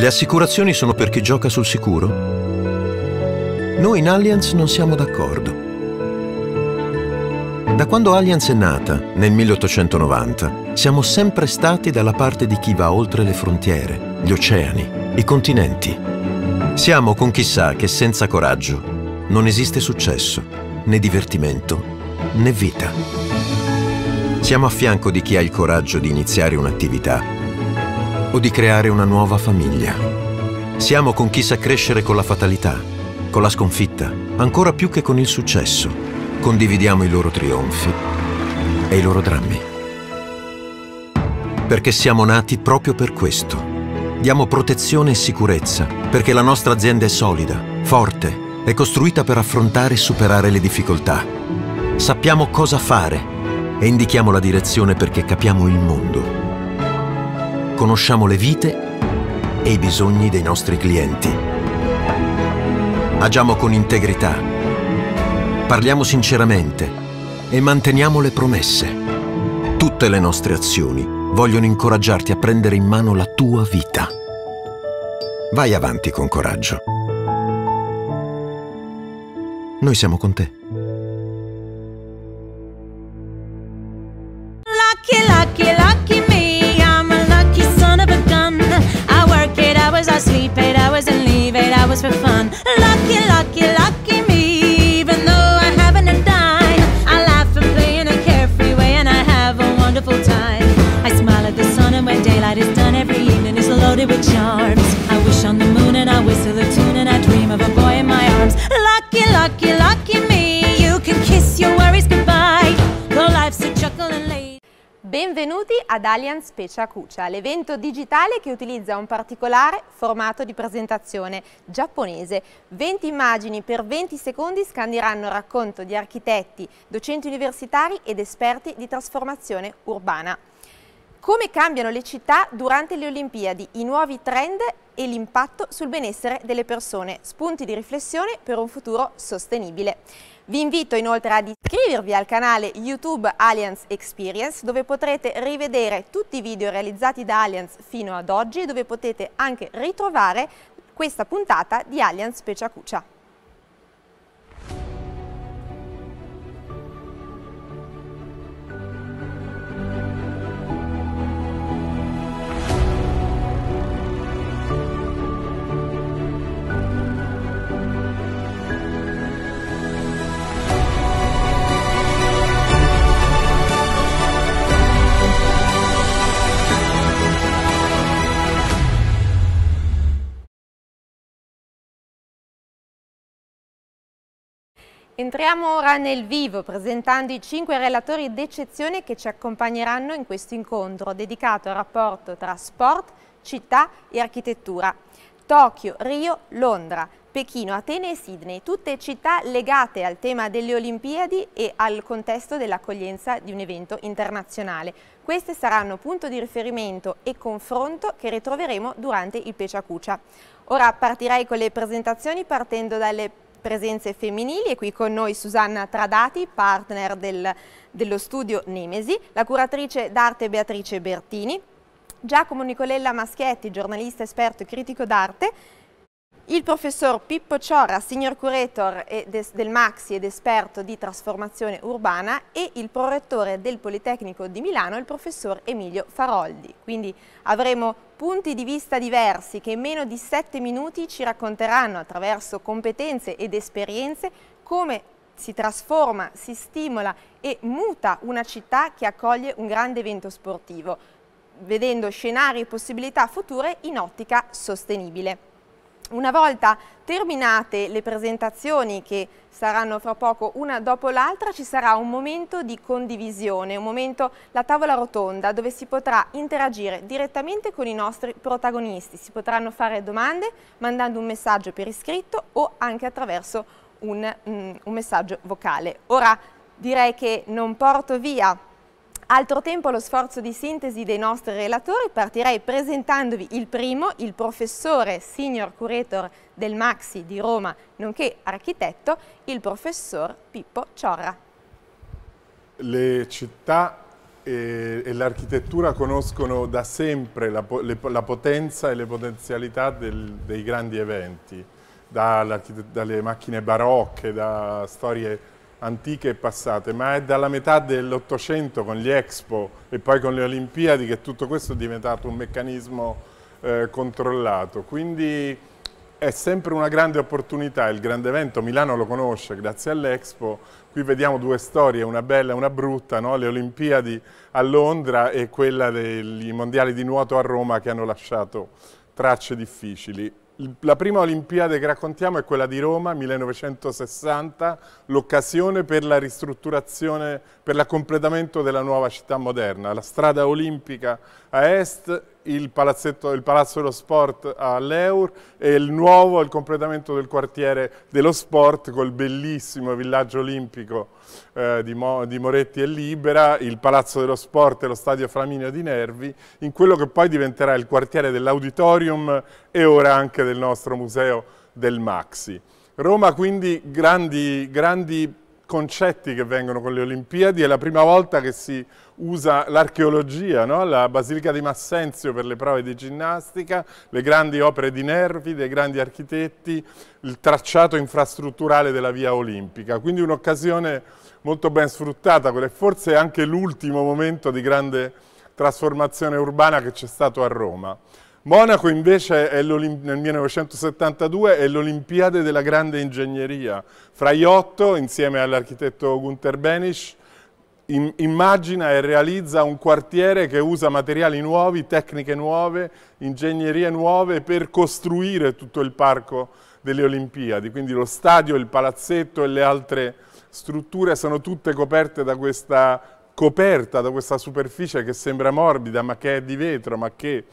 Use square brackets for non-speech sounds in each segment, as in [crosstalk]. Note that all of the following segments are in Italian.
Le assicurazioni sono per chi gioca sul sicuro? Noi in Allianz non siamo d'accordo. Da quando Allianz è nata, nel 1890, siamo sempre stati dalla parte di chi va oltre le frontiere, gli oceani, i continenti. Siamo con chi sa che senza coraggio non esiste successo, né divertimento, né vita. Siamo a fianco di chi ha il coraggio di iniziare un'attività o di creare una nuova famiglia. Siamo con chi sa crescere con la fatalità, con la sconfitta, ancora più che con il successo. Condividiamo i loro trionfi e i loro drammi. Perché siamo nati proprio per questo. Diamo protezione e sicurezza, perché la nostra azienda è solida, forte, è costruita per affrontare e superare le difficoltà. Sappiamo cosa fare e indichiamo la direzione perché capiamo il mondo conosciamo le vite e i bisogni dei nostri clienti. Agiamo con integrità, parliamo sinceramente e manteniamo le promesse. Tutte le nostre azioni vogliono incoraggiarti a prendere in mano la tua vita. Vai avanti con coraggio. Noi siamo con te. Benvenuti ad Allianz Specia Cucia, l'evento digitale che utilizza un particolare formato di presentazione giapponese. 20 immagini per 20 secondi scandiranno il racconto di architetti, docenti universitari ed esperti di trasformazione urbana. Come cambiano le città durante le Olimpiadi, i nuovi trend e l'impatto sul benessere delle persone, spunti di riflessione per un futuro sostenibile. Vi invito inoltre ad iscrivervi al canale YouTube Alliance Experience dove potrete rivedere tutti i video realizzati da Alliance fino ad oggi e dove potete anche ritrovare questa puntata di Alliance Speciacuccia. Entriamo ora nel vivo presentando i cinque relatori d'eccezione che ci accompagneranno in questo incontro dedicato al rapporto tra sport, città e architettura. Tokyo, Rio, Londra, Pechino, Atene e Sydney, tutte città legate al tema delle Olimpiadi e al contesto dell'accoglienza di un evento internazionale. Queste saranno punto di riferimento e confronto che ritroveremo durante il Peciacucia. Ora partirei con le presentazioni partendo dalle presenze femminili e qui con noi Susanna Tradati, partner del, dello studio Nemesi, la curatrice d'arte Beatrice Bertini, Giacomo Nicolella Maschietti, giornalista esperto e critico d'arte il professor Pippo Ciora, signor curator del Maxi ed esperto di trasformazione urbana e il prorettore del Politecnico di Milano, il professor Emilio Faroldi. Quindi avremo punti di vista diversi che in meno di sette minuti ci racconteranno attraverso competenze ed esperienze come si trasforma, si stimola e muta una città che accoglie un grande evento sportivo, vedendo scenari e possibilità future in ottica sostenibile. Una volta terminate le presentazioni che saranno fra poco una dopo l'altra ci sarà un momento di condivisione, un momento la tavola rotonda dove si potrà interagire direttamente con i nostri protagonisti, si potranno fare domande mandando un messaggio per iscritto o anche attraverso un, mm, un messaggio vocale. Ora direi che non porto via Altro tempo allo sforzo di sintesi dei nostri relatori, partirei presentandovi il primo, il professore senior curator del Maxi di Roma, nonché architetto, il professor Pippo Ciorra. Le città e, l'architettura conoscono da sempre la, le, la, potenza e le potenzialità del, dei grandi eventi, dalle macchine barocche, da storie antiche e passate, ma è dalla metà dell'Ottocento con gli Expo e poi con le Olimpiadi che tutto questo è diventato un meccanismo eh, controllato. Quindi è sempre una grande opportunità, il grande evento, Milano lo conosce grazie all'Expo, qui vediamo due storie, una bella e una brutta, no? le Olimpiadi a Londra e quella dei mondiali di nuoto a Roma che hanno lasciato tracce difficili. La prima Olimpiade che raccontiamo è quella di Roma, 1960, l'occasione per la ristrutturazione, per l'accompletamento della nuova città moderna, la strada olimpica a est il, il, Palazzo dello Sport all'Eur e il nuovo, il completamento del quartiere dello sport col bellissimo villaggio olimpico eh, di, Mo, di, Moretti e Libera, il Palazzo dello Sport e lo Stadio Flaminio di Nervi, in quello che poi diventerà il quartiere dell'Auditorium e ora anche del nostro museo del Maxi. Roma quindi grandi, grandi concetti che vengono con le Olimpiadi, è la prima volta che si usa l'archeologia, no? la Basilica di Massenzio per le prove di ginnastica, le grandi opere di Nervi, dei grandi architetti, il tracciato infrastrutturale della via olimpica. Quindi un'occasione molto ben sfruttata, quella è forse anche l'ultimo momento di grande trasformazione urbana che c'è stato a Roma. Monaco invece nel 1972 è l'Olimpiade della grande ingegneria. Fra otto, insieme all'architetto Gunther Benisch, immagina e realizza un quartiere che usa materiali nuovi, tecniche nuove, ingegnerie nuove per costruire tutto il parco delle Olimpiadi. Quindi lo stadio, il palazzetto e le altre strutture sono tutte coperte da questa coperta, da questa superficie che sembra morbida ma che è di vetro, ma che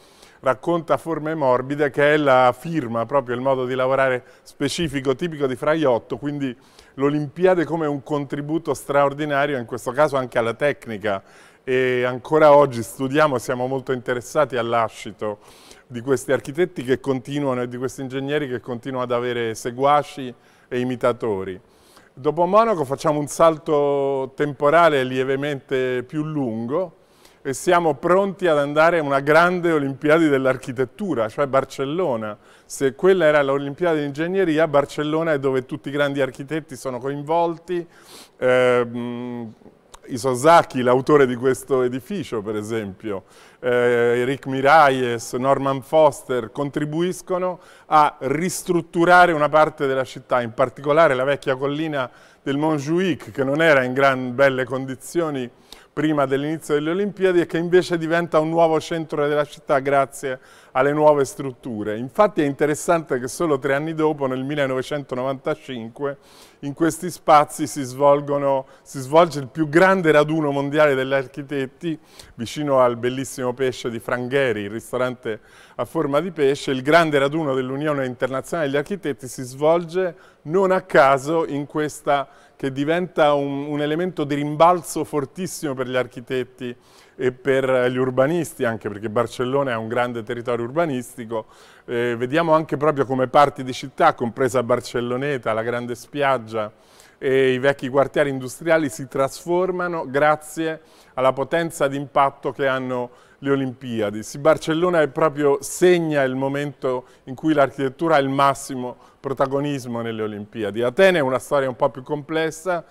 racconta forme morbide che è la firma, proprio il modo di lavorare specifico, tipico di Fraiotto, quindi l'Olimpiade come un contributo straordinario, in questo caso anche alla tecnica e ancora oggi studiamo, siamo molto interessati all'ascito di questi architetti che continuano e di questi ingegneri che continuano ad avere seguaci e imitatori. Dopo Monaco facciamo un salto temporale lievemente più lungo, e siamo pronti ad andare a una grande Olimpiade dell'architettura, cioè Barcellona. Se quella era l'Olimpiade di ingegneria, Barcellona è dove tutti i grandi architetti sono coinvolti. Eh, Isosaki, l'autore di questo edificio, per esempio, eh, Eric Miralles, Norman Foster, contribuiscono a ristrutturare una parte della città, in particolare la vecchia collina del Montjuic, che non era in gran belle condizioni prima dell'inizio delle Olimpiadi e che invece diventa un nuovo centro della città grazie alle nuove strutture. Infatti è interessante che solo tre anni dopo, nel 1995, in questi spazi si, svolgono, si svolge il più grande raduno mondiale degli architetti vicino al bellissimo pesce di Frangheri, il ristorante a forma di pesce, il grande raduno dell'Unione Internazionale degli Architetti si svolge non a caso in questa che diventa un, un, elemento di rimbalzo fortissimo per gli architetti e per gli urbanisti, anche perché Barcellona è un grande territorio urbanistico. Eh, vediamo anche proprio come parti di città, compresa Barcelloneta, la grande spiaggia e i vecchi quartieri industriali si trasformano grazie alla potenza d'impatto che hanno le Olimpiadi. Si Barcellona è proprio segna il momento in cui l'architettura ha il massimo protagonismo nelle Olimpiadi. Atene è una storia un po' più complessa,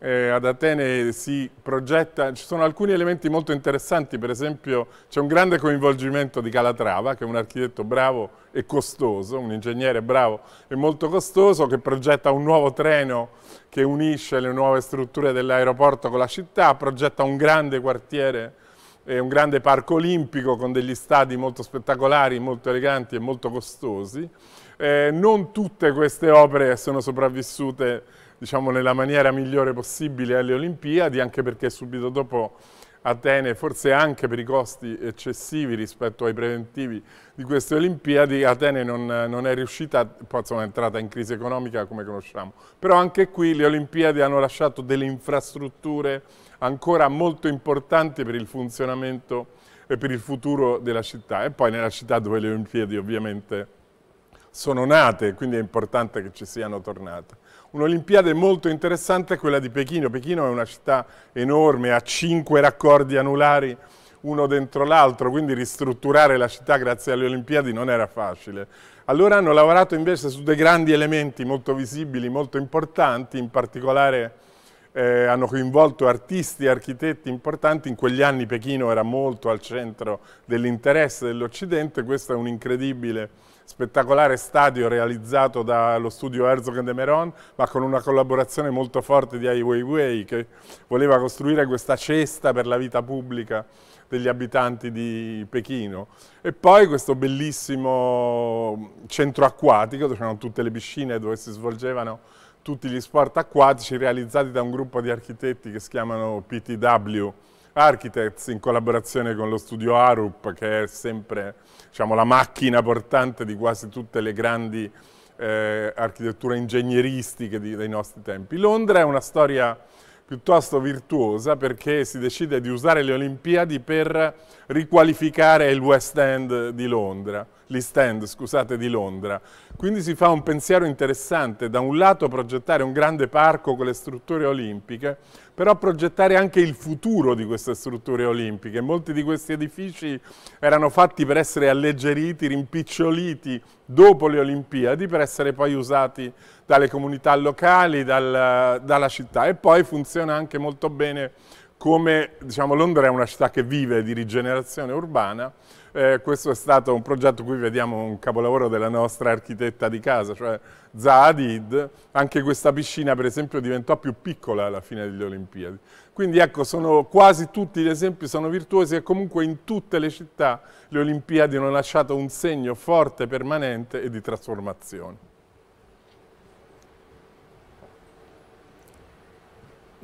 eh, ad Atene si progetta, ci sono alcuni elementi molto interessanti, per esempio c'è un grande coinvolgimento di Calatrava, che è un architetto bravo e costoso, un ingegnere bravo e molto costoso, che progetta un nuovo treno che unisce le nuove strutture dell'aeroporto con la città, progetta un grande quartiere è un grande parco olimpico con degli stadi molto spettacolari, molto eleganti e molto costosi. Eh, non tutte queste opere sono sopravvissute diciamo, nella maniera migliore possibile alle Olimpiadi, anche perché subito dopo Atene, forse anche per i costi eccessivi rispetto ai preventivi di queste Olimpiadi, Atene non, non è riuscita, poi insomma è entrata in crisi economica come conosciamo. Però anche qui le Olimpiadi hanno lasciato delle infrastrutture ancora molto importanti per il funzionamento e per il futuro della città. E poi nella città dove le Olimpiadi ovviamente sono nate, quindi è importante che ci siano tornate. Un'Olimpiade molto interessante è quella di Pechino. Pechino è una città enorme, ha cinque raccordi anulari uno dentro l'altro, quindi ristrutturare la città grazie alle Olimpiadi non era facile. Allora hanno lavorato invece su dei grandi elementi molto visibili, molto importanti, in particolare eh, hanno coinvolto artisti e architetti importanti, in quegli anni Pechino era molto al centro dell'interesse dell'Occidente, questo è un incredibile spettacolare stadio realizzato dallo studio Herzog de Meron, ma con una collaborazione molto forte di Ai Weiwei, che voleva costruire questa cesta per la vita pubblica degli abitanti di Pechino. E poi questo bellissimo centro acquatico, dove c'erano tutte le piscine dove si svolgevano tutti gli sport acquatici realizzati da un gruppo di architetti che si chiamano PTW Architects in collaborazione con lo studio Arup che è sempre diciamo, la macchina portante di quasi tutte le grandi eh, architetture ingegneristiche di, dei nostri tempi. Londra è una storia piuttosto virtuosa perché si decide di usare le Olimpiadi per riqualificare il West End di Londra, l'East End, scusate, di Londra. Quindi si fa un pensiero interessante, da un lato progettare un grande parco con le strutture olimpiche, però progettare anche il futuro di queste strutture olimpiche. Molti di questi edifici erano fatti per essere alleggeriti, rimpiccioliti dopo le Olimpiadi, per essere poi usati dalle comunità locali, dal, dalla città e poi funziona anche molto bene come diciamo, Londra è una città che vive di rigenerazione urbana, eh, questo è stato un progetto qui vediamo un capolavoro della nostra architetta di casa, cioè Zaadid, anche questa piscina per esempio diventò più piccola alla fine delle Olimpiadi. Quindi ecco, sono, quasi tutti gli esempi sono virtuosi e comunque in tutte le città le Olimpiadi hanno lasciato un segno forte, permanente e di trasformazione.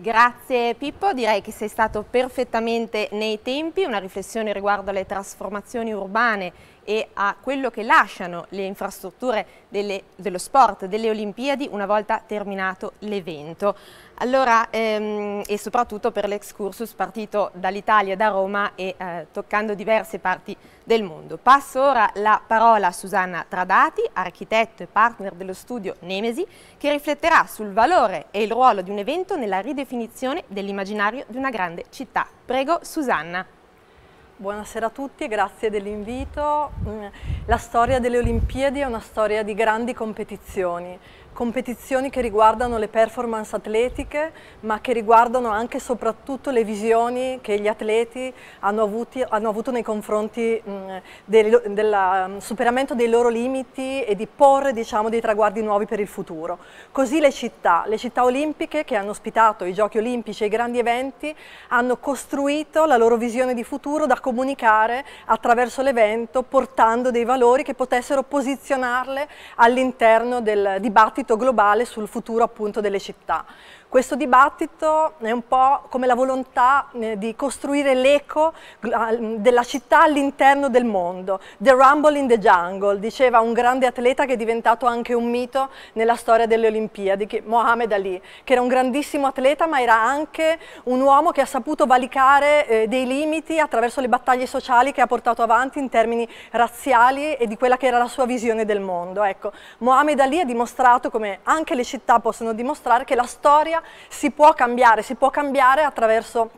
Grazie Pippo, direi che sei stato perfettamente nei tempi, una riflessione riguardo alle trasformazioni urbane e a quello che lasciano le infrastrutture delle, dello sport, delle Olimpiadi una volta terminato l'evento. Allora, ehm, e soprattutto per l'excursus partito dall'Italia, da Roma e eh, toccando diverse parti del mondo. Passo ora la parola a Susanna Tradati, architetto e partner dello studio Nemesi, che rifletterà sul valore e il ruolo di un evento nella ridefinizione dell'immaginario di una grande città. Prego Susanna. Buonasera a tutti e grazie dell'invito. Mm, la storia delle Olimpiadi è una storia di grandi competizioni, competizioni che riguardano le performance atletiche, ma che riguardano anche e soprattutto le visioni che gli atleti hanno, avuti, hanno avuto nei confronti del, del um, superamento dei loro limiti e di porre diciamo, dei traguardi nuovi per il futuro. Così le città, le città olimpiche che hanno ospitato i giochi olimpici e i grandi eventi hanno costruito la loro visione di futuro da comunicare attraverso l'evento portando dei valori che potessero posizionarle all'interno del dibattito dibattito globale sul futuro appunto delle città. Questo dibattito è un po' come la volontà eh, di costruire l'eco ah, della città all'interno del mondo. The Rumble in the Jungle, diceva un grande atleta che è diventato anche un mito nella storia delle Olimpiadi, Mohamed Ali, che era un grandissimo atleta ma era anche un uomo che ha saputo valicare eh, dei limiti attraverso le battaglie sociali che ha portato avanti in termini razziali e di quella che era la sua visione del mondo. Ecco, Mohamed Ali ha dimostrato, come anche le città possono dimostrare, che la storia si può cambiare, si può cambiare attraverso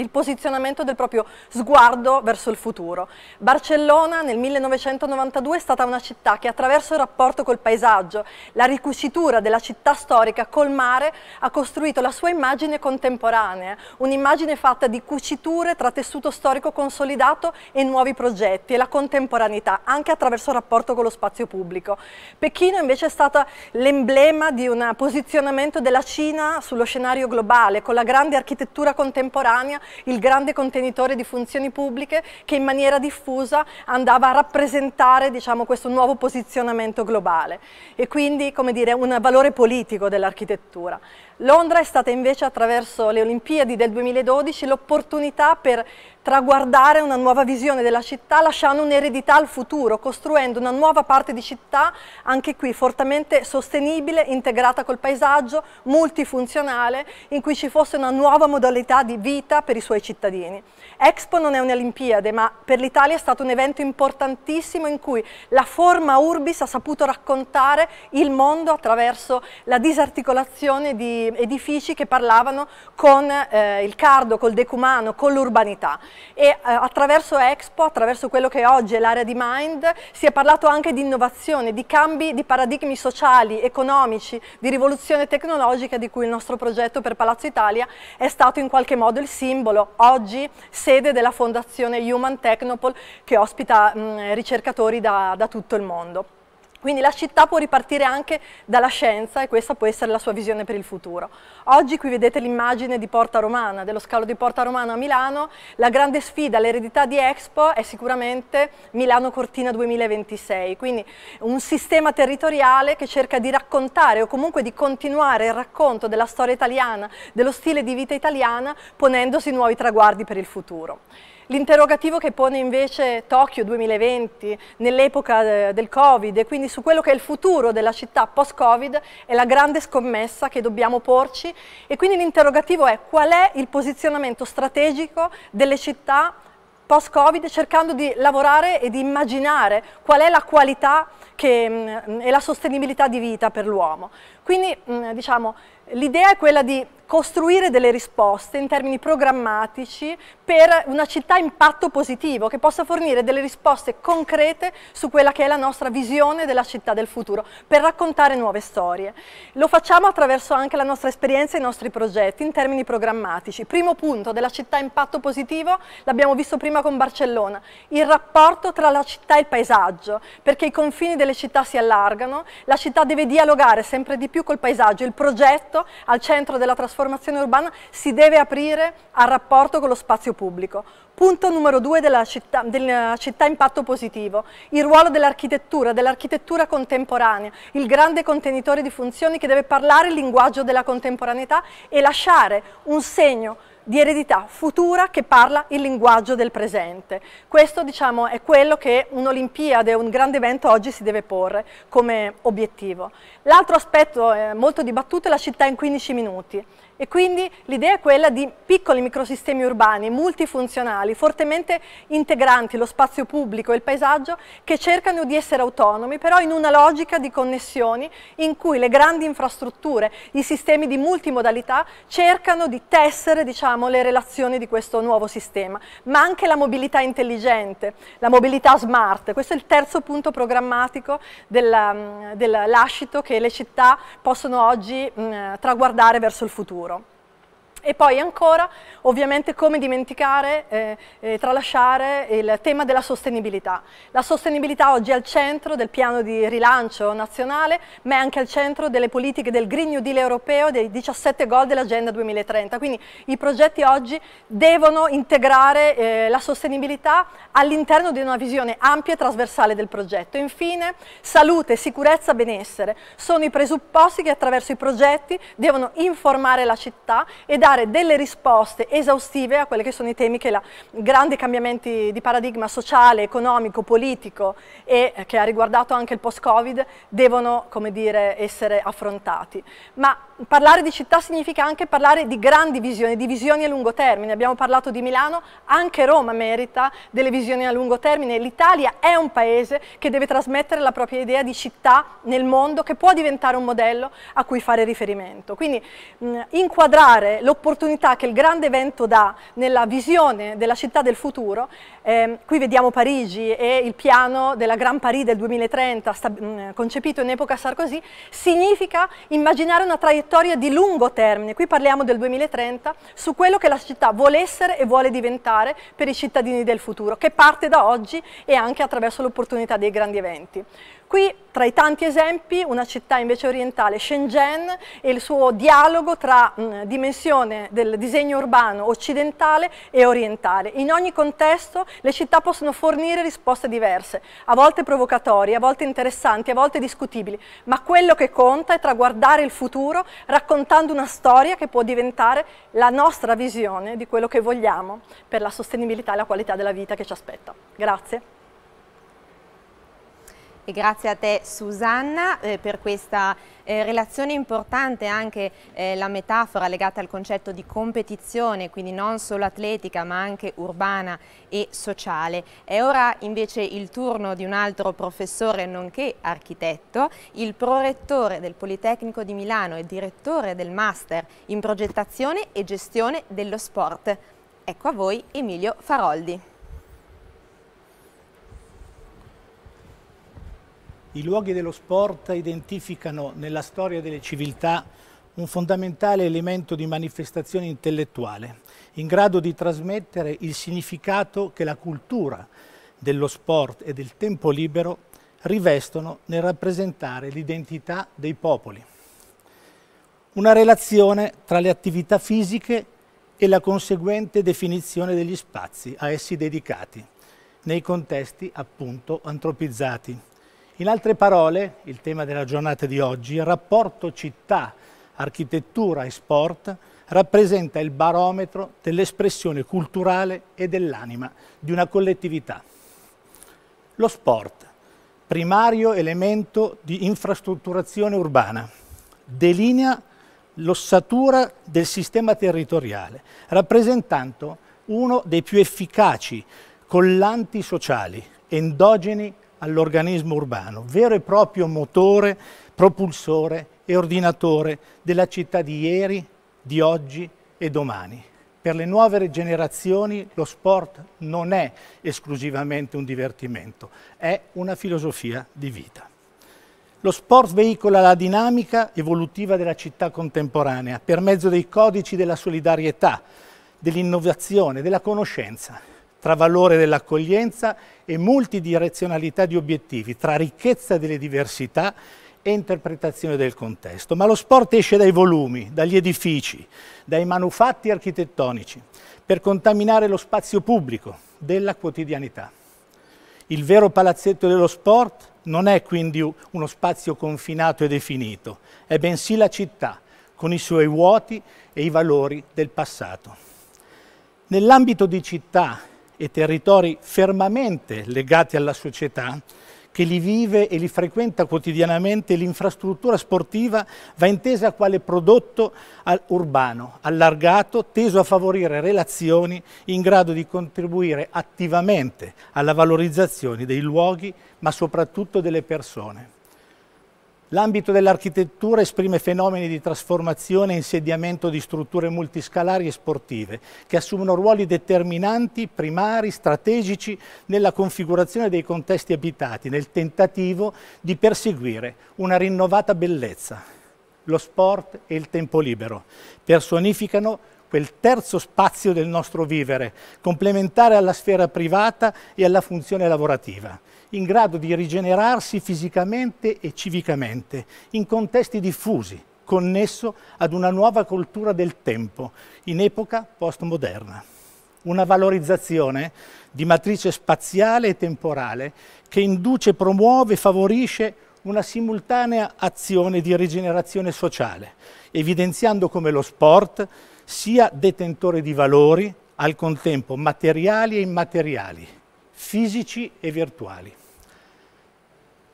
il posizionamento del proprio sguardo verso il futuro. Barcellona nel 1992 è stata una città che attraverso il rapporto col paesaggio, la ricucitura della città storica col mare, ha costruito la sua immagine contemporanea, un'immagine fatta di cuciture tra tessuto storico consolidato e nuovi progetti e la contemporaneità, anche attraverso il rapporto con lo spazio pubblico. Pechino invece è stata l'emblema di un posizionamento della Cina sullo scenario globale, con la grande architettura contemporanea il grande contenitore di funzioni pubbliche che in maniera diffusa andava a rappresentare diciamo, questo nuovo posizionamento globale e quindi come dire, un valore politico dell'architettura. Londra è stata invece attraverso le Olimpiadi del 2012 l'opportunità per traguardare una nuova visione della città lasciando un'eredità al futuro, costruendo una nuova parte di città, anche qui fortemente sostenibile, integrata col paesaggio, multifunzionale, in cui ci fosse una nuova modalità di vita per i suoi cittadini. Expo non è un'Olimpiade, ma per l'Italia è stato un evento importantissimo in cui la forma Urbis ha saputo raccontare il mondo attraverso la disarticolazione di edifici che parlavano con eh, il cardo, col decumano, con l'urbanità. E eh, attraverso Expo, attraverso quello che oggi è l'area di Mind, si è parlato anche di innovazione, di cambi di paradigmi sociali, economici, di rivoluzione tecnologica di cui il nostro progetto per Palazzo Italia è stato in qualche modo il simbolo. Oggi sede della fondazione Human Technopol che ospita mh, ricercatori da, da tutto il mondo. Quindi la città può ripartire anche dalla scienza e questa può essere la sua visione per il futuro. Oggi qui vedete l'immagine di Porta Romana, dello scalo di Porta Romana a Milano. La grande sfida, l'eredità di Expo è sicuramente Milano Cortina 2026, quindi un sistema territoriale che cerca di raccontare o comunque di continuare il racconto della storia italiana, dello stile di vita italiana, ponendosi nuovi traguardi per il futuro. L'interrogativo che pone invece Tokyo 2020 nell'epoca eh, del Covid e quindi su quello che è il futuro della città post-Covid è la grande scommessa che dobbiamo porci e quindi l'interrogativo è qual è il posizionamento strategico delle città post-Covid cercando di lavorare e di immaginare qual è la qualità che, mh, mm, e la sostenibilità di vita per l'uomo. Quindi mm, diciamo, l'idea è quella di costruire delle risposte in termini programmatici per una città impatto positivo, che possa fornire delle risposte concrete su quella che è la nostra visione della città del futuro, per raccontare nuove storie. Lo facciamo attraverso anche la nostra esperienza e i nostri progetti in termini programmatici. Primo punto della città impatto positivo, l'abbiamo visto prima con Barcellona, il rapporto tra la città e il paesaggio, perché i confini delle città si allargano, la città deve dialogare sempre di più col paesaggio, il progetto al centro della trasformazione trasformazione urbana si deve aprire al rapporto con lo spazio pubblico. Punto numero due della città, della città impatto positivo, il ruolo dell'architettura, dell'architettura contemporanea, il grande contenitore di funzioni che deve parlare il linguaggio della contemporaneità e lasciare un segno di eredità futura che parla il linguaggio del presente. Questo diciamo, è quello che un'Olimpiade, un grande evento oggi si deve porre come obiettivo. L'altro aspetto eh, molto dibattuto è la città in 15 minuti. E quindi l'idea è quella di piccoli microsistemi urbani, multifunzionali, fortemente integranti lo spazio pubblico e il paesaggio, che cercano di essere autonomi, però in una logica di connessioni in cui le grandi infrastrutture, i sistemi di multimodalità cercano di tessere diciamo, le relazioni di questo nuovo sistema, ma anche la mobilità intelligente, la mobilità smart. Questo è il terzo punto programmatico dell'ascito mm, della che le città possono oggi mh, mm, traguardare verso il futuro. E poi ancora, ovviamente, come dimenticare, eh, eh, tralasciare il tema della sostenibilità. La sostenibilità oggi è al centro del piano di rilancio nazionale, ma è anche al centro delle politiche del Green New Deal europeo, dei 17 goal dell'Agenda 2030. Quindi i progetti oggi devono integrare eh, la sostenibilità all'interno di una visione ampia e trasversale del progetto. Infine, salute, sicurezza, benessere sono i presupposti che attraverso i progetti devono informare la città e dare dare delle risposte esaustive a quelli che sono i temi che la grandi cambiamenti di paradigma sociale, economico, politico e eh, che ha riguardato anche il post-Covid devono, come dire, essere affrontati. Ma parlare di città significa anche parlare di grandi visioni, di visioni a lungo termine. Abbiamo parlato di Milano, anche Roma merita delle visioni a lungo termine. L'Italia è un paese che deve trasmettere la propria idea di città nel mondo che può diventare un modello a cui fare riferimento. Quindi mh, inquadrare l'opportunità opportunità che il grande evento dà nella visione della città del futuro, eh, qui vediamo Parigi e il piano della Gran Paris del 2030, mm, concepito in epoca Sarkozy, significa immaginare una traiettoria di lungo termine, qui parliamo del 2030, su quello che la città vuole essere e vuole diventare per i cittadini del futuro, che parte da oggi e anche attraverso l'opportunità dei grandi eventi qui, tra i tanti esempi, una città invece orientale, Shenzhen, e il suo dialogo tra mh, dimensione del disegno urbano occidentale e orientale. In ogni contesto le città possono fornire risposte diverse, a volte provocatorie, a volte interessanti, a volte discutibili, ma quello che conta è traguardare il futuro raccontando una storia che può diventare la nostra visione di quello che vogliamo per la sostenibilità e la qualità della vita che ci aspetta. Grazie. E grazie a te Susanna eh, per questa eh, relazione importante anche eh, la metafora legata al concetto di competizione, quindi non solo atletica ma anche urbana e sociale. È ora invece il turno di un altro professore nonché architetto, il prorettore del Politecnico di Milano e direttore del Master in progettazione e gestione dello sport. Ecco a voi Emilio Faroldi. I luoghi dello sport identificano nella storia delle civiltà un fondamentale elemento di manifestazione intellettuale, in grado di trasmettere il significato che la cultura dello sport e del tempo libero rivestono nel rappresentare l'identità dei popoli. Una relazione tra le attività fisiche e la conseguente definizione degli spazi a essi dedicati, nei contesti appunto antropizzati in altre parole, il tema della giornata di oggi, il rapporto città, architettura e sport, rappresenta il barometro dell'espressione culturale e dell'anima di una collettività. Lo sport, primario elemento di infrastrutturazione urbana, delinea l'ossatura del sistema territoriale, rappresentando uno dei più efficaci collanti sociali endogeni all'organismo urbano, vero e proprio motore, propulsore e ordinatore della città di ieri, di oggi e domani. Per le nuove generazioni lo sport non è esclusivamente un divertimento, è una filosofia di vita. Lo sport veicola la dinamica evolutiva della città contemporanea per mezzo dei codici della solidarietà, dell'innovazione, della conoscenza tra valore dell'accoglienza e multidirezionalità di obiettivi, tra ricchezza delle diversità e interpretazione del contesto. Ma lo sport esce dai volumi, dagli edifici, dai manufatti architettonici, per contaminare lo spazio pubblico della quotidianità. Il vero palazzetto dello sport non è quindi uno spazio confinato e definito, è bensì la città, con i suoi vuoti e i valori del passato. Nell'ambito di città e territori fermamente legati alla società che li vive e li frequenta quotidianamente, l'infrastruttura sportiva va intesa quale prodotto urbano, allargato, teso a favorire relazioni in grado di contribuire attivamente alla valorizzazione dei luoghi, ma soprattutto delle persone. L'ambito dell'architettura esprime fenomeni di trasformazione e insediamento di strutture multiscalari e sportive che assumono ruoli determinanti, primari, strategici nella configurazione dei contesti abitati, nel tentativo di perseguire una rinnovata bellezza. Lo sport e il tempo libero personificano quel terzo spazio del nostro vivere, complementare alla sfera privata e alla funzione lavorativa in grado di rigenerarsi fisicamente e civicamente, in contesti diffusi, connesso ad una nuova cultura del tempo, in epoca postmoderna. Una valorizzazione di matrice spaziale e temporale che induce, promuove e favorisce una simultanea azione di rigenerazione sociale, evidenziando come lo sport sia detentore di valori, al contempo materiali e immateriali, fisici e virtuali.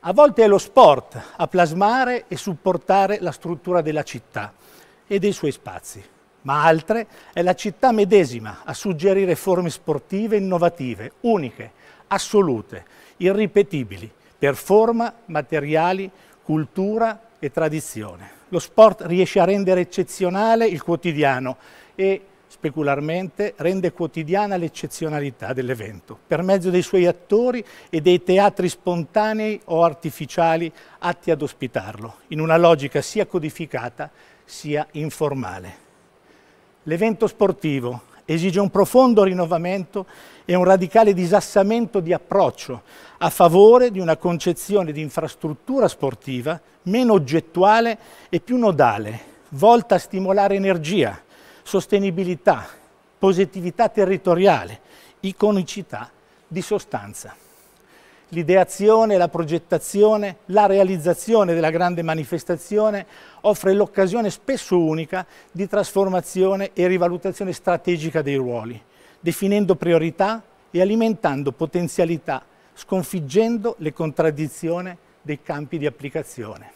A volte è lo sport a plasmare e supportare la struttura della città e dei suoi spazi, ma altre è la città medesima a suggerire forme sportive innovative, uniche, assolute, irripetibili, per forma, materiali, cultura e tradizione. Lo sport riesce a rendere eccezionale il quotidiano e specularmente, rende quotidiana l'eccezionalità dell'evento, per mezzo dei suoi attori e dei teatri spontanei o artificiali atti ad ospitarlo, in una logica sia codificata sia informale. L'evento sportivo esige un profondo rinnovamento e un radicale disassamento di approccio a favore di una concezione di infrastruttura sportiva meno oggettuale e più nodale, volta a stimolare energia, sostenibilità, positività territoriale, iconicità di sostanza. L'ideazione, la progettazione, la realizzazione della grande manifestazione offre l'occasione spesso unica di trasformazione e rivalutazione strategica dei ruoli, definendo priorità e alimentando potenzialità, sconfiggendo le contraddizioni dei campi di applicazione.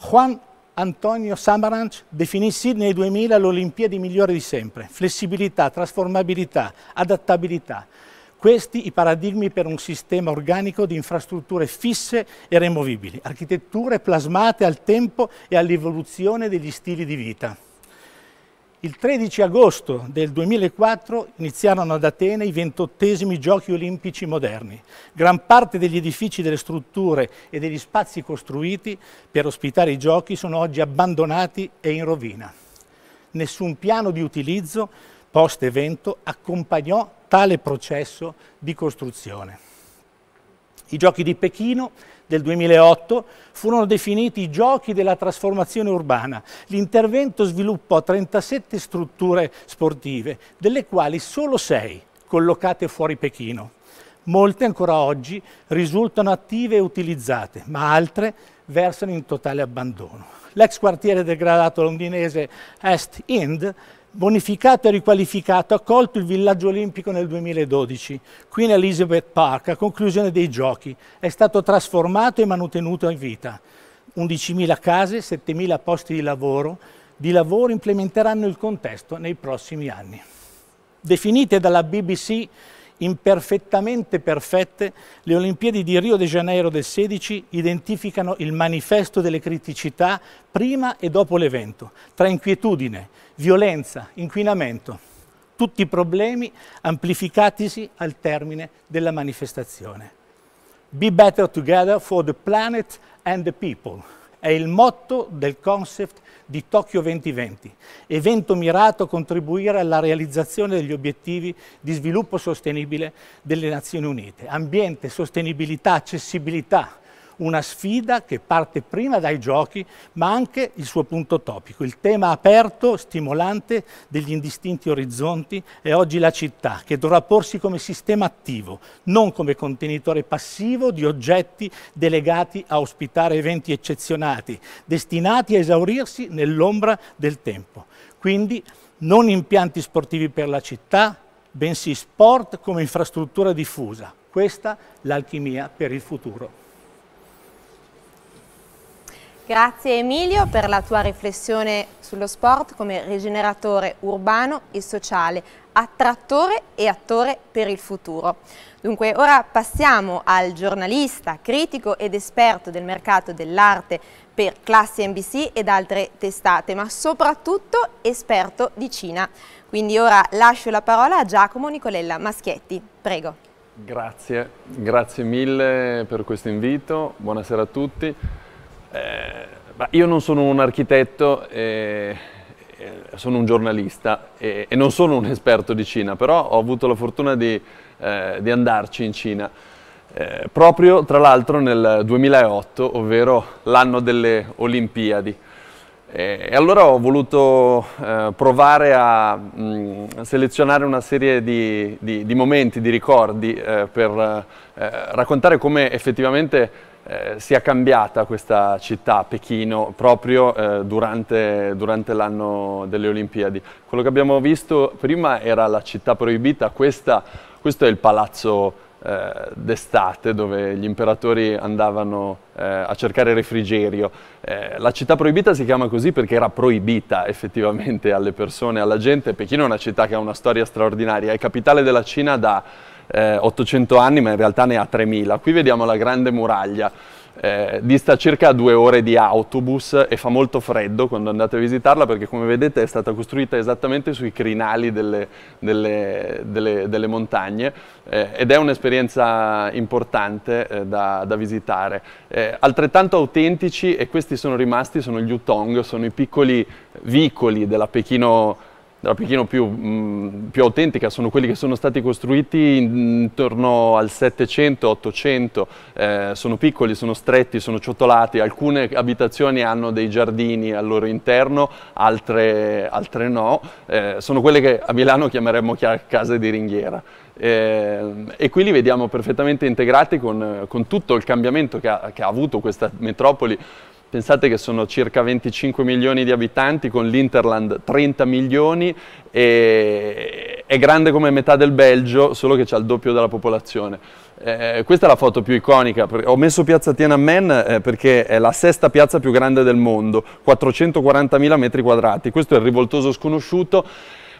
Juan Antonio Samaranch definì Sydney 2000 l'Olimpiadi migliore di sempre. Flessibilità, trasformabilità, adattabilità. Questi i paradigmi per un sistema organico di infrastrutture fisse e removibili, architetture plasmate al tempo e all'evoluzione degli stili di vita. Il 13 agosto del 2004 iniziarono ad Atene i ventottesimi Giochi olimpici moderni. Gran parte degli edifici, delle strutture e degli spazi costruiti per ospitare i giochi sono oggi abbandonati e in rovina. Nessun piano di utilizzo post-evento accompagnò tale processo di costruzione. I giochi di Pechino del 2008 furono definiti i giochi della trasformazione urbana. L'intervento sviluppò 37 strutture sportive, delle quali solo 6 collocate fuori Pechino. Molte ancora oggi risultano attive e utilizzate, ma altre versano in totale abbandono. L'ex quartiere degradato londinese East End bonificato e riqualificato, ha colto il villaggio olimpico nel 2012, qui in Elizabeth Park, a conclusione dei giochi. È stato trasformato e manutenuto in vita. 11.000 case, 7.000 posti di lavoro, di lavoro implementeranno il contesto nei prossimi anni. Definite dalla BBC imperfettamente perfette, le Olimpiadi di Rio de Janeiro del 16 identificano il manifesto delle criticità prima e dopo l'evento, tra inquietudine, violenza, inquinamento, tutti problemi amplificatisi al termine della manifestazione. Be better together for the planet and the people è il motto del concept di Tokyo 2020, evento mirato a contribuire alla realizzazione degli obiettivi di sviluppo sostenibile delle Nazioni Unite. Ambiente, sostenibilità, accessibilità, una sfida che parte prima dai giochi, ma anche il suo punto topico, il tema aperto, stimolante degli indistinti orizzonti è oggi la città, che dovrà porsi come sistema attivo, non come contenitore passivo di oggetti delegati a ospitare eventi eccezionati, destinati a esaurirsi nell'ombra del tempo. Quindi non impianti sportivi per la città, bensì sport come infrastruttura diffusa. Questa l'alchimia per il futuro. Grazie Emilio per la tua riflessione sullo sport come rigeneratore urbano e sociale, attrattore e attore per il futuro. Dunque ora passiamo al giornalista, critico ed esperto del mercato dell'arte per Classi NBC ed altre testate, ma soprattutto esperto di Cina. Quindi ora lascio la parola a Giacomo Nicolella Maschietti. Prego. Grazie, grazie mille per questo invito, buonasera a tutti. Eh, io non sono un architetto, eh, eh, sono un giornalista e, non sono un esperto di Cina, però ho avuto la fortuna di, di andarci in Cina. Eh, proprio tra l'altro nel 2008, ovvero l'anno delle Olimpiadi. Eh, e allora ho voluto eh, provare a, mh, mm, a, selezionare una serie di, di, di momenti, di ricordi per raccontare come effettivamente eh, sia cambiata questa città, Pechino, proprio eh, durante, durante l'anno delle Olimpiadi. Quello che abbiamo visto prima era la città proibita, questa, questo è il palazzo eh, d'estate dove gli imperatori andavano eh, a cercare refrigerio. Eh, la città proibita si chiama così perché era proibita effettivamente alle persone, alla gente. Pechino è una città che ha una storia straordinaria, è capitale della Cina da eh, 800 anni, ma in realtà ne ha 3000. Qui vediamo la grande muraglia. Eh, dista circa due ore di autobus e fa molto freddo quando andate a visitarla perché come vedete è stata costruita esattamente sui crinali delle, delle, delle, delle montagne eh, ed è un'esperienza importante eh, da, da, visitare. Eh, altrettanto autentici, e questi sono rimasti, sono gli Utong, sono i piccoli vicoli della Pechino della Pechino più, mh, mm, più, autentica sono quelli che sono stati costruiti intorno al 700-800, eh, sono piccoli, sono stretti, sono ciottolati, alcune abitazioni hanno dei giardini al loro interno, altre, altre no, eh, sono quelle che a Milano chiameremmo case di ringhiera. Eh, e qui li vediamo perfettamente integrati con, con tutto il cambiamento che ha, che ha avuto questa metropoli Pensate che sono circa 25 milioni di abitanti, con l'Interland 30 milioni, e è grande come metà del Belgio, solo che c'è il doppio della popolazione. Eh, questa è la foto più iconica, ho messo piazza Tiananmen eh, perché è la sesta piazza più grande del mondo, 440.000 metri quadrati, questo è il rivoltoso sconosciuto,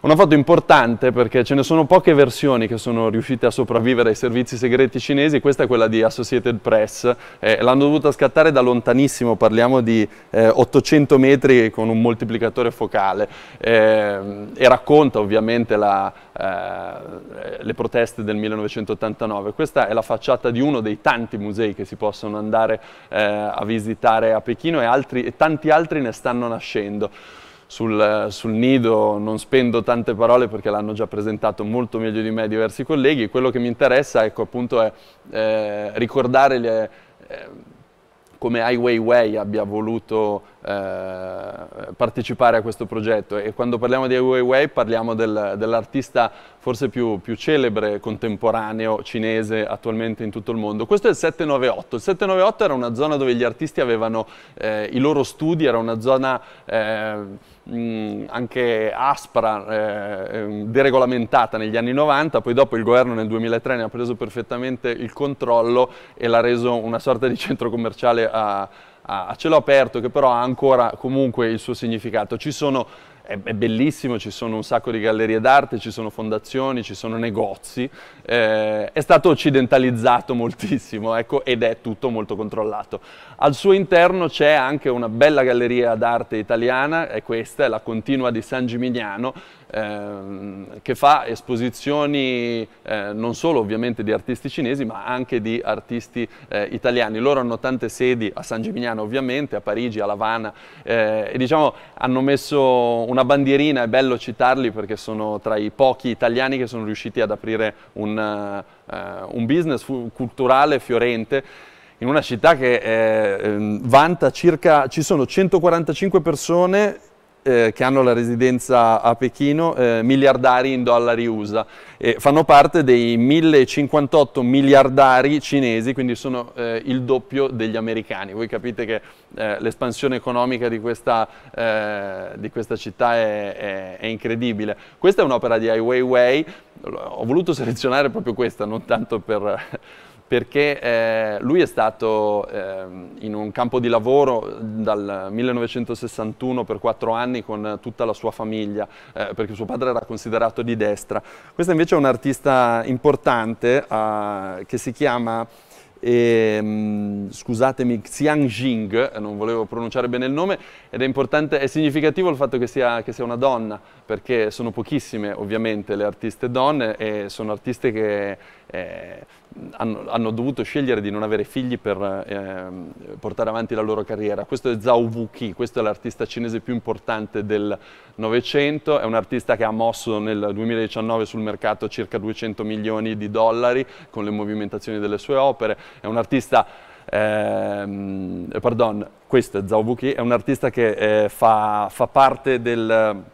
una foto importante perché ce ne sono poche versioni che sono riuscite a sopravvivere ai servizi segreti cinesi, questa è quella di Associated Press, eh, l'hanno dovuta scattare da lontanissimo, parliamo di eh, 800 metri con un moltiplicatore focale eh, e racconta ovviamente la, eh, le proteste del 1989. Questa è la facciata di uno dei tanti musei che si possono andare eh, a visitare a Pechino e, altri, e tanti altri ne stanno nascendo sul, sul, nido non spendo tante parole perché l'hanno già presentato molto meglio di me diversi colleghi, quello che mi interessa ecco, appunto, è eh, ricordare le, eh, come Ai Weiwei abbia voluto eh, partecipare a questo progetto e quando parliamo di Ai Weiwei parliamo del, dell'artista forse più, più, celebre contemporaneo cinese attualmente in tutto il mondo. Questo è il 798, il 798 era una zona dove gli artisti avevano eh, i loro studi, era una zona eh, mh, anche aspra, eh, ehm, deregolamentata negli anni 90, poi dopo il governo nel 2003 ne ha preso perfettamente il controllo e l'ha reso una sorta di centro commerciale a a ah, ah, cielo aperto che però ha ancora comunque il suo significato. Ci sono è, bellissimo, ci sono un sacco di gallerie d'arte, ci sono fondazioni, ci sono negozi, eh, è stato occidentalizzato [laughs] moltissimo ecco, ed è tutto molto controllato. Al suo interno c'è anche una bella galleria d'arte italiana, è questa, è la Continua di San Gimignano, Ehm, che fa esposizioni eh, non solo ovviamente di artisti cinesi ma anche di artisti eh, italiani. Loro hanno tante sedi a San Gimignano ovviamente, a Parigi, a Lavana eh, e diciamo hanno messo una bandierina, è bello citarli perché sono tra i pochi italiani che sono riusciti ad aprire un, uh, un business culturale fiorente in una città che eh, ehm, vanta circa, ci sono 145 persone eh, che hanno la residenza a Pechino, eh, miliardari in dollari USA. E fanno parte dei 1058 miliardari cinesi, quindi sono eh, il doppio degli americani. Voi capite che eh, l'espansione economica di questa, eh, di questa città è, è, è, incredibile. Questa è un'opera di Ai Weiwei, ho voluto selezionare proprio questa, non tanto per perché eh, lui è stato eh, in un campo di lavoro dal 1961 per quattro anni con tutta la sua famiglia, eh, perché suo padre era considerato di destra. Questo invece è un artista importante eh, che si chiama e, ehm, scusatemi, Xiang Jing, non volevo pronunciare bene il nome, ed è, è significativo il fatto che sia, che sia una donna, perché sono pochissime ovviamente le artiste donne e sono artiste che eh, hanno, hanno, dovuto scegliere di non avere figli per eh, portare avanti la loro carriera. Questo è Zhao Wuqi, questo è l'artista cinese più importante del Novecento, è un artista che ha mosso nel 2019 sul mercato circa 200 milioni di dollari con le movimentazioni delle sue opere, è un artista... Ehm, pardon, questo è Zhao Wuqi, è un artista che eh, fa, fa parte del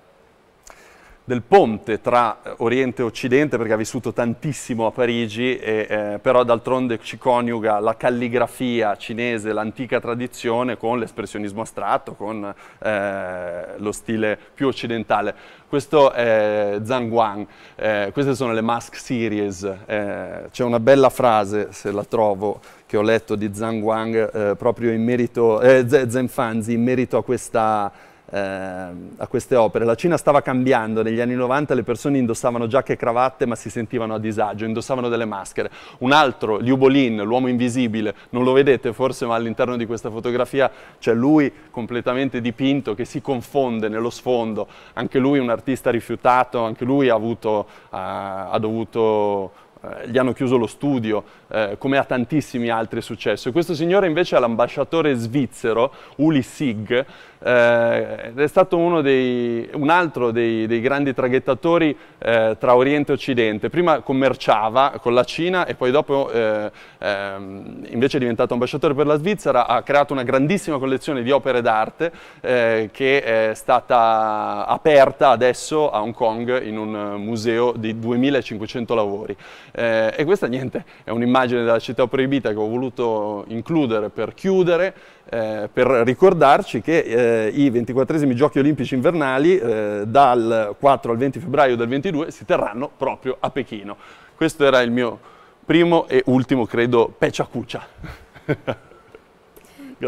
del ponte tra eh, Oriente e Occidente, perché ha vissuto tantissimo a Parigi, e, eh, però d'altronde ci coniuga la calligrafia cinese, l'antica tradizione, con l'espressionismo astratto, con eh, lo stile più occidentale. Questo è Zhang Guang, eh, queste sono le Mask Series. Eh, c'è una bella frase, se la trovo, che ho letto di Zhang Guang eh, proprio in merito, Zenfanzi, in merito a questa Ehm, a queste opere. La Cina stava cambiando, negli anni 90 le persone indossavano giacche e cravatte ma si sentivano a disagio, indossavano delle maschere. Un altro, Liu Bolin, l'uomo invisibile, non lo vedete forse ma all'interno di questa fotografia c'è lui completamente dipinto che si confonde nello sfondo, anche lui un artista rifiutato, anche lui ha, avuto, ha, ha dovuto eh, gli hanno chiuso lo studio, eh, come a tantissimi altri è successo. Questo signore invece è l'ambasciatore svizzero, Uli Sig, eh, è stato dei, un altro dei, dei grandi traghettatori eh, tra Oriente e Occidente. Prima commerciava con la Cina e poi dopo eh, ehm, invece è diventato ambasciatore per la Svizzera, ha creato una grandissima collezione di opere d'arte eh, che è stata aperta adesso a Hong Kong in un museo di 2500 lavori. e questa niente, è un'immagine l'immagine della città proibita che ho voluto includere per chiudere, eh, per ricordarci che eh, i 24 Giochi Olimpici Invernali eh, dal 4 al 20 febbraio del 22 si terranno proprio a Pechino. Questo era il mio primo e ultimo, credo, peccia cuccia. [laughs]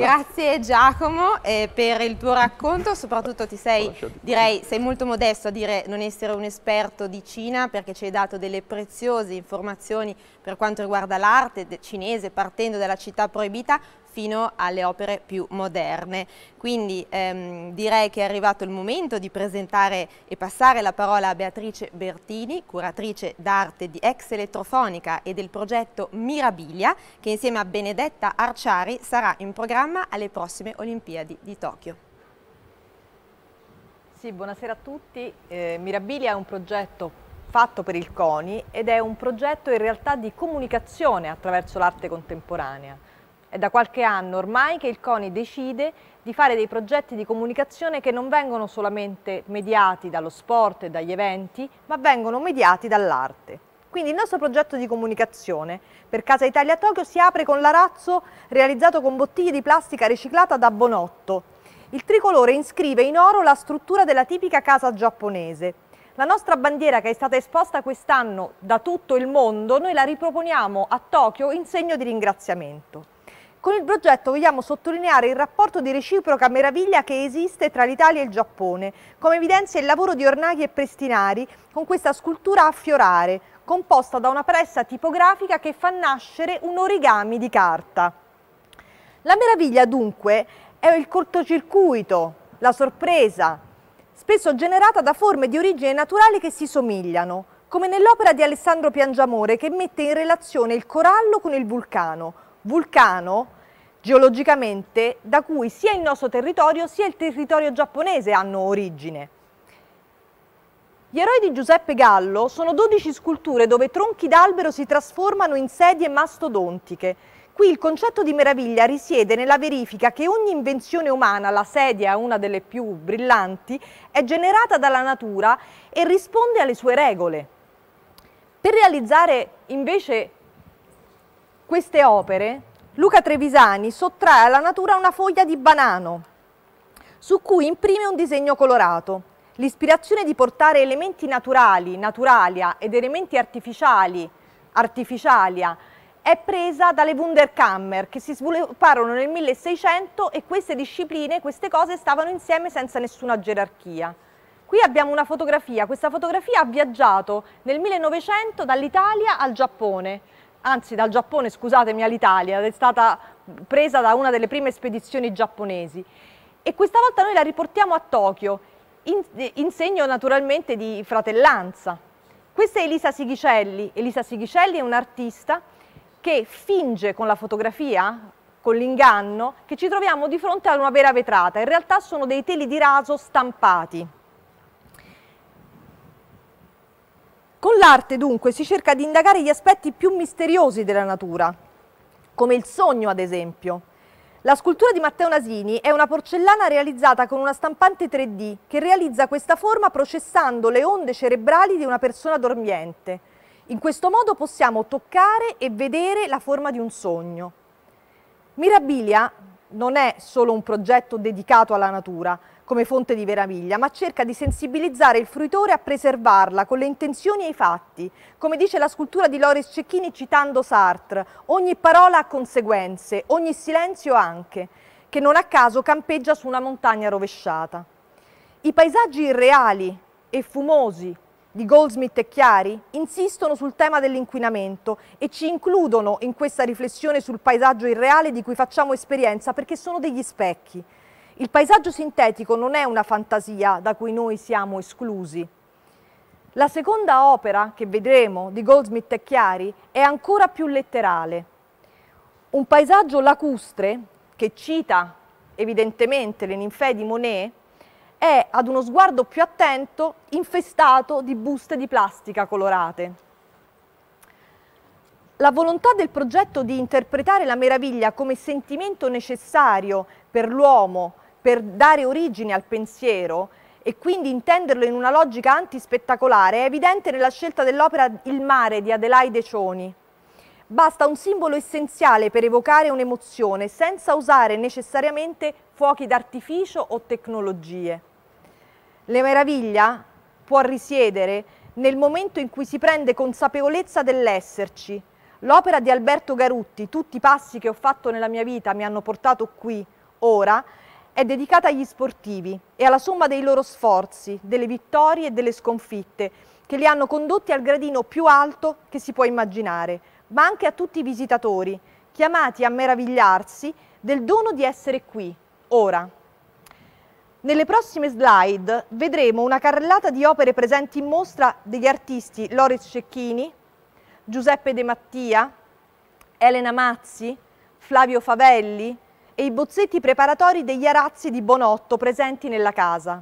Grazie Giacomo eh, per il tuo racconto, soprattutto ti sei, direi, sei molto modesto a dire non essere un esperto di Cina perché ci hai dato delle preziose informazioni per quanto riguarda l'arte cinese partendo dalla città proibita, fino alle opere più moderne. Quindi ehm, direi che è arrivato il momento di presentare e passare la parola a Beatrice Bertini, curatrice d'arte di Ex Elettrofonica e del progetto Mirabilia, che insieme a Benedetta Arciari sarà in programma alle prossime Olimpiadi di Tokyo. Sì, buonasera a tutti. Eh, Mirabilia è un progetto fatto per il CONI ed è un progetto in realtà di comunicazione attraverso l'arte contemporanea. È da qualche anno ormai che il CONI decide di fare dei progetti di comunicazione che non vengono solamente mediati dallo sport e dagli eventi, ma vengono mediati dall'arte. Quindi il nostro progetto di comunicazione per Casa Italia Tokyo si apre con l'arazzo realizzato con bottiglie di plastica riciclata da Bonotto. Il tricolore inscrive in oro la struttura della tipica casa giapponese. La nostra bandiera che è stata esposta quest'anno da tutto il mondo, noi la riproponiamo a Tokyo in segno di ringraziamento. Con il progetto vogliamo sottolineare il rapporto di reciproca meraviglia che esiste tra l'Italia e il Giappone, come evidenzia il lavoro di Ornaghi e Prestinari con questa scultura a fiorare, composta da una pressa tipografica che fa nascere un origami di carta. La meraviglia dunque è il cortocircuito, la sorpresa, spesso generata da forme di origine naturale che si somigliano, come nell'opera di Alessandro Piangiamore che mette in relazione il corallo con il vulcano, vulcano geologicamente da cui sia il nostro territorio sia il territorio giapponese hanno origine. Gli eroi di Giuseppe Gallo sono 12 sculture dove tronchi d'albero si trasformano in sedie mastodontiche. Qui il concetto di meraviglia risiede nella verifica che ogni invenzione umana, la sedia è una delle più brillanti, è generata dalla natura e risponde alle sue regole. Per realizzare invece queste opere, Luca Trevisani sottrae alla natura una foglia di banano, su cui imprime un disegno colorato. L'ispirazione di portare elementi naturali, naturalia, ed elementi artificiali, artificialia, è presa dalle Wunderkammer che si svilupparono nel 1600 e queste discipline, queste cose stavano insieme senza nessuna gerarchia. Qui abbiamo una fotografia, questa fotografia ha viaggiato nel 1900 dall'Italia al Giappone anzi dal Giappone, scusatemi, all'Italia, è stata presa da una delle prime spedizioni giapponesi. E questa volta noi la riportiamo a Tokyo, in, in segno naturalmente di fratellanza. Questa è Elisa Sighicelli. Elisa Sighicelli è un'artista che finge con la fotografia, con l'inganno, che ci troviamo di fronte a una vera vetrata. In realtà sono dei teli di raso stampati. Con l'arte dunque si cerca di indagare gli aspetti più misteriosi della natura, come il sogno ad esempio. La scultura di Matteo Nasini è una porcellana realizzata con una stampante 3D che realizza questa forma processando le onde cerebrali di una persona dormiente. In questo modo possiamo toccare e vedere la forma di un sogno. Mirabilia non è solo un progetto dedicato alla natura, come fonte di meraviglia, ma cerca di sensibilizzare il fruitore a preservarla con le intenzioni e i fatti. Come dice la scultura di Loris Cecchini citando Sartre, ogni parola ha conseguenze, ogni silenzio anche, che non a caso campeggia su una montagna rovesciata. I paesaggi irreali e fumosi di Goldsmith e Chiari insistono sul tema dell'inquinamento e ci includono in questa riflessione sul paesaggio irreale di cui facciamo esperienza perché sono degli specchi, il paesaggio sintetico non è una fantasia da cui noi siamo esclusi. La seconda opera che vedremo di Goldsmith e Chiari è ancora più letterale. Un paesaggio lacustre, che cita evidentemente le ninfee di Monet, è ad uno sguardo più attento infestato di buste di plastica colorate. La volontà del progetto di interpretare la meraviglia come sentimento necessario per l'uomo per dare origine al pensiero e quindi intenderlo in una logica antispettacolare è evidente nella scelta dell'opera Il mare di Adelaide Cioni. Basta un simbolo essenziale per evocare un'emozione senza usare necessariamente fuochi d'artificio o tecnologie. La meraviglia può risiedere nel momento in cui si prende consapevolezza dell'esserci. L'opera di Alberto Garutti, Tutti i passi che ho fatto nella mia vita mi hanno portato qui, ora, è dedicata agli sportivi e alla somma dei loro sforzi, delle vittorie e delle sconfitte che li hanno condotti al gradino più alto che si può immaginare, ma anche a tutti i visitatori, chiamati a meravigliarsi del dono di essere qui, ora. Nelle prossime slide vedremo una carrellata di opere presenti in mostra degli artisti Loris Cecchini, Giuseppe De Mattia, Elena Mazzi, Flavio Favelli, e i bozzetti preparatori degli arazzi di Bonotto presenti nella casa.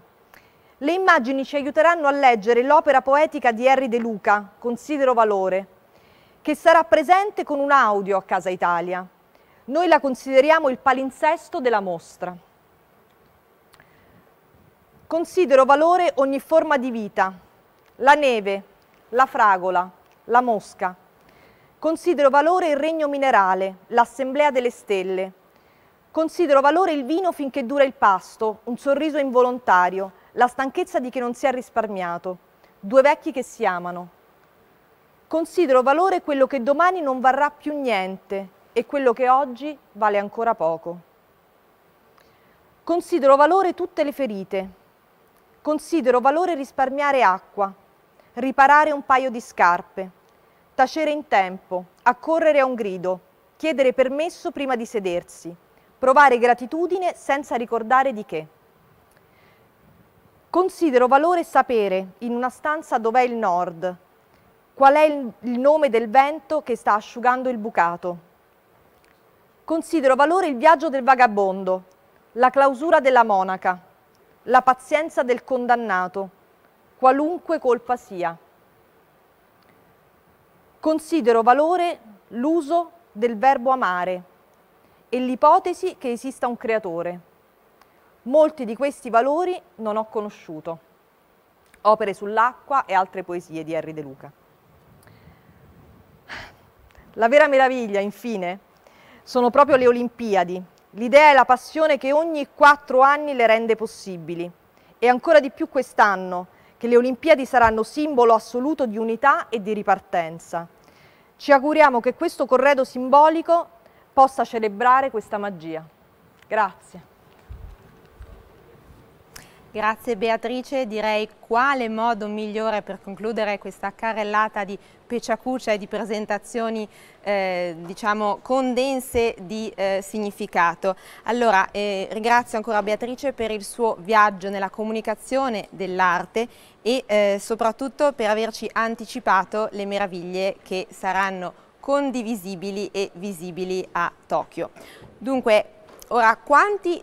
Le immagini ci aiuteranno a leggere l'opera poetica di Henry De Luca, Considero Valore, che sarà presente con un audio a Casa Italia. Noi la consideriamo il palinsesto della mostra. Considero valore ogni forma di vita, la neve, la fragola, la mosca. Considero valore il regno minerale, l'assemblea delle stelle, Considero valore il vino finché dura il pasto, un sorriso involontario, la stanchezza di chi non si è risparmiato, due vecchi che si amano. Considero valore quello che domani non varrà più niente e quello che oggi vale ancora poco. Considero valore tutte le ferite. Considero valore risparmiare acqua, riparare un paio di scarpe, tacere in tempo, accorrere a un grido, chiedere permesso prima di sedersi Provare gratitudine senza ricordare di che. Considero valore sapere in una stanza dov'è il nord, qual è il, il nome del vento che sta asciugando il bucato. Considero valore il viaggio del vagabondo, la clausura della monaca, la pazienza del condannato, qualunque colpa sia. Considero valore l'uso del verbo amare, e l'ipotesi che esista un creatore. Molti di questi valori non ho conosciuto. Opere sull'acqua e altre poesie di Henry De Luca. La vera meraviglia, infine, sono proprio le Olimpiadi, l'idea e la passione che ogni quattro anni le rende possibili. E ancora di più quest'anno, che le Olimpiadi saranno simbolo assoluto di unità e di ripartenza. Ci auguriamo che questo corredo simbolico possa celebrare questa magia. Grazie. Grazie Beatrice, direi quale modo migliore per concludere questa carrellata di peciacuccia e di presentazioni eh, diciamo condense di eh, significato. Allora eh, ringrazio ancora Beatrice per il suo viaggio nella comunicazione dell'arte e eh, soprattutto per averci anticipato le meraviglie che saranno condivisibili e visibili a Tokyo. Dunque, ora quanti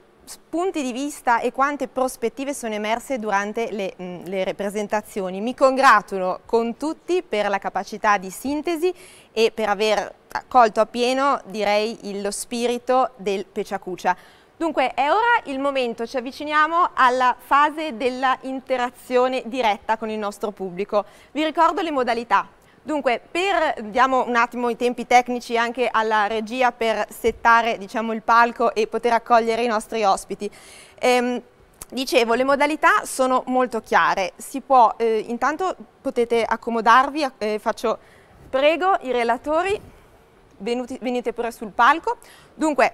punti di vista e quante prospettive sono emerse durante le, mh, le, rappresentazioni. Mi congratulo con tutti per la capacità di sintesi e per aver colto appieno, direi, lo spirito del Peciacuccia. Dunque è ora il momento, ci avviciniamo alla fase della interazione diretta con il nostro pubblico. Vi ricordo le modalità, Dunque, per, diamo un attimo i tempi tecnici anche alla regia per settare diciamo, il palco e poter accogliere i nostri ospiti. Ehm, dicevo, le modalità sono molto chiare. Si può, eh, intanto potete accomodarvi, eh, faccio prego i relatori, venuti, venite pure sul palco. Dunque,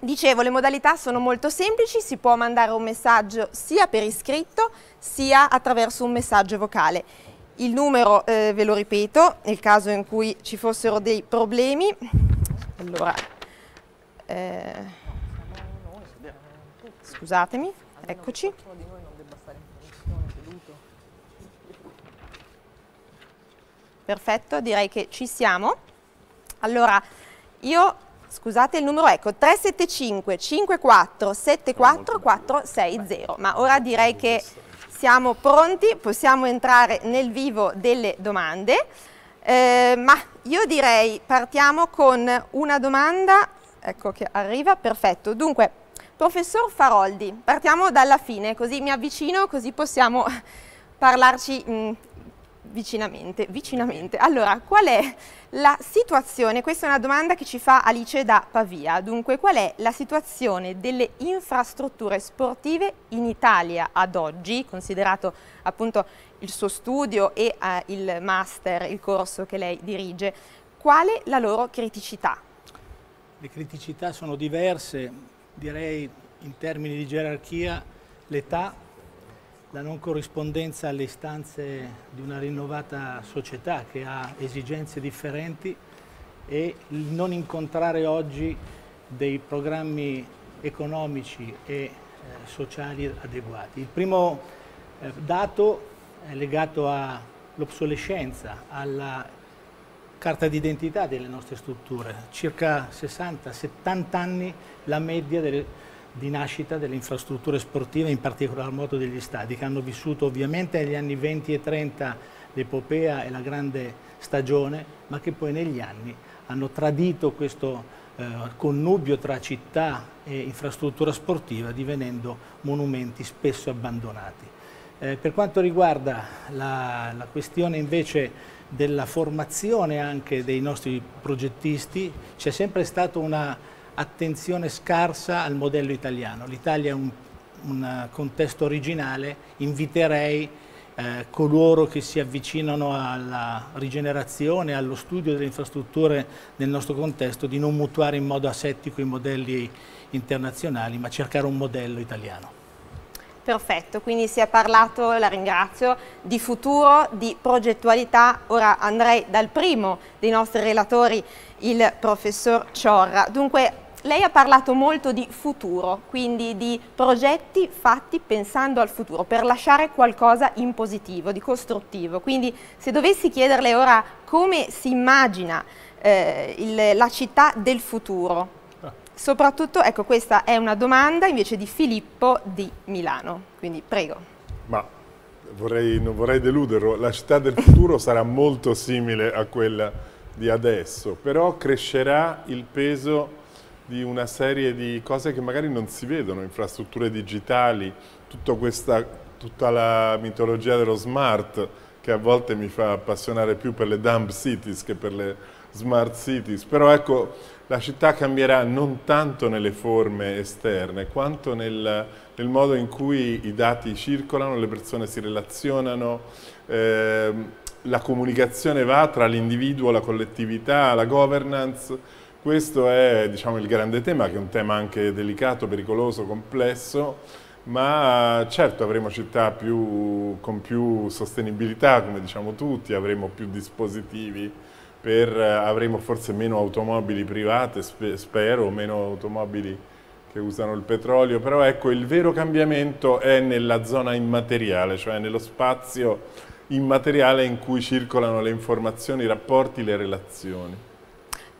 dicevo, le modalità sono molto semplici, si può mandare un messaggio sia per iscritto sia attraverso un messaggio vocale. Il numero eh, ve lo ripeto nel caso in cui ci fossero dei problemi. Allora, eh, scusatemi, eccoci. Perfetto, direi che ci siamo. Allora, io, scusate il numero, ecco, 375 54 74 460, ma ora direi che siamo pronti, possiamo entrare nel vivo delle domande, eh, ma io direi partiamo con una domanda, ecco che arriva, perfetto. Dunque, professor Faroldi, partiamo dalla fine, così mi avvicino, così possiamo [laughs] parlarci mh, mm, vicinamente, vicinamente. Allora, qual è la situazione? Questa è una domanda che ci fa Alice da Pavia. Dunque, qual è la situazione delle infrastrutture sportive in Italia ad oggi, considerato appunto il suo studio e eh, il master, il corso che lei dirige? Quale la loro criticità? Le criticità sono diverse, direi in termini di gerarchia, l'età la non corrispondenza alle istanze di una rinnovata società che ha esigenze differenti e il non incontrare oggi dei programmi economici e eh, sociali adeguati. Il primo eh, dato è legato all'obsolescenza, alla carta d'identità delle nostre strutture. Circa 60-70 anni la media delle strutture di nascita delle infrastrutture sportive, in particolar modo degli stadi, che hanno vissuto ovviamente negli anni 20 e 30 l'epopea e la grande stagione, ma che poi negli anni hanno tradito questo eh, connubio tra città e infrastruttura sportiva, divenendo monumenti spesso abbandonati. Eh, per quanto riguarda la, la questione invece della formazione anche dei nostri progettisti, c'è sempre stata una attenzione scarsa al modello italiano. L'Italia è un, un, eh, contesto originale, inviterei eh, coloro che si avvicinano alla rigenerazione, allo studio delle infrastrutture nel nostro contesto, di non mutuare in modo asettico i modelli internazionali, ma cercare un modello italiano. Perfetto, quindi si è parlato, la ringrazio, di futuro, di progettualità. Ora andrei dal primo dei nostri relatori, il professor Ciorra. Dunque, lei ha parlato molto di futuro, quindi di progetti fatti pensando al futuro, per lasciare qualcosa in positivo, di costruttivo. Quindi se dovessi chiederle ora come si immagina eh, il, la città del futuro, soprattutto, ecco questa è una domanda invece di Filippo di Milano, quindi prego. Ma vorrei, non vorrei deluderlo, la città del futuro sarà molto simile a quella di adesso, però crescerà il peso di una serie di cose che magari non si vedono, infrastrutture digitali, questa, tutta la mitologia dello smart che a volte mi fa appassionare più per le dump cities che per le smart cities, però ecco la città cambierà non tanto nelle forme esterne quanto nel, nel modo in cui i dati circolano, le persone si relazionano, eh, la comunicazione va tra l'individuo, la collettività, la governance, questo è diciamo, il grande tema, che è un tema anche delicato, pericoloso, complesso, ma certo avremo città più, con più sostenibilità, come diciamo tutti, avremo più dispositivi, per, avremo forse meno automobili private, spero, meno automobili che usano il petrolio, però ecco il vero cambiamento è nella zona immateriale, cioè nello spazio immateriale in cui circolano le informazioni, i rapporti, le relazioni.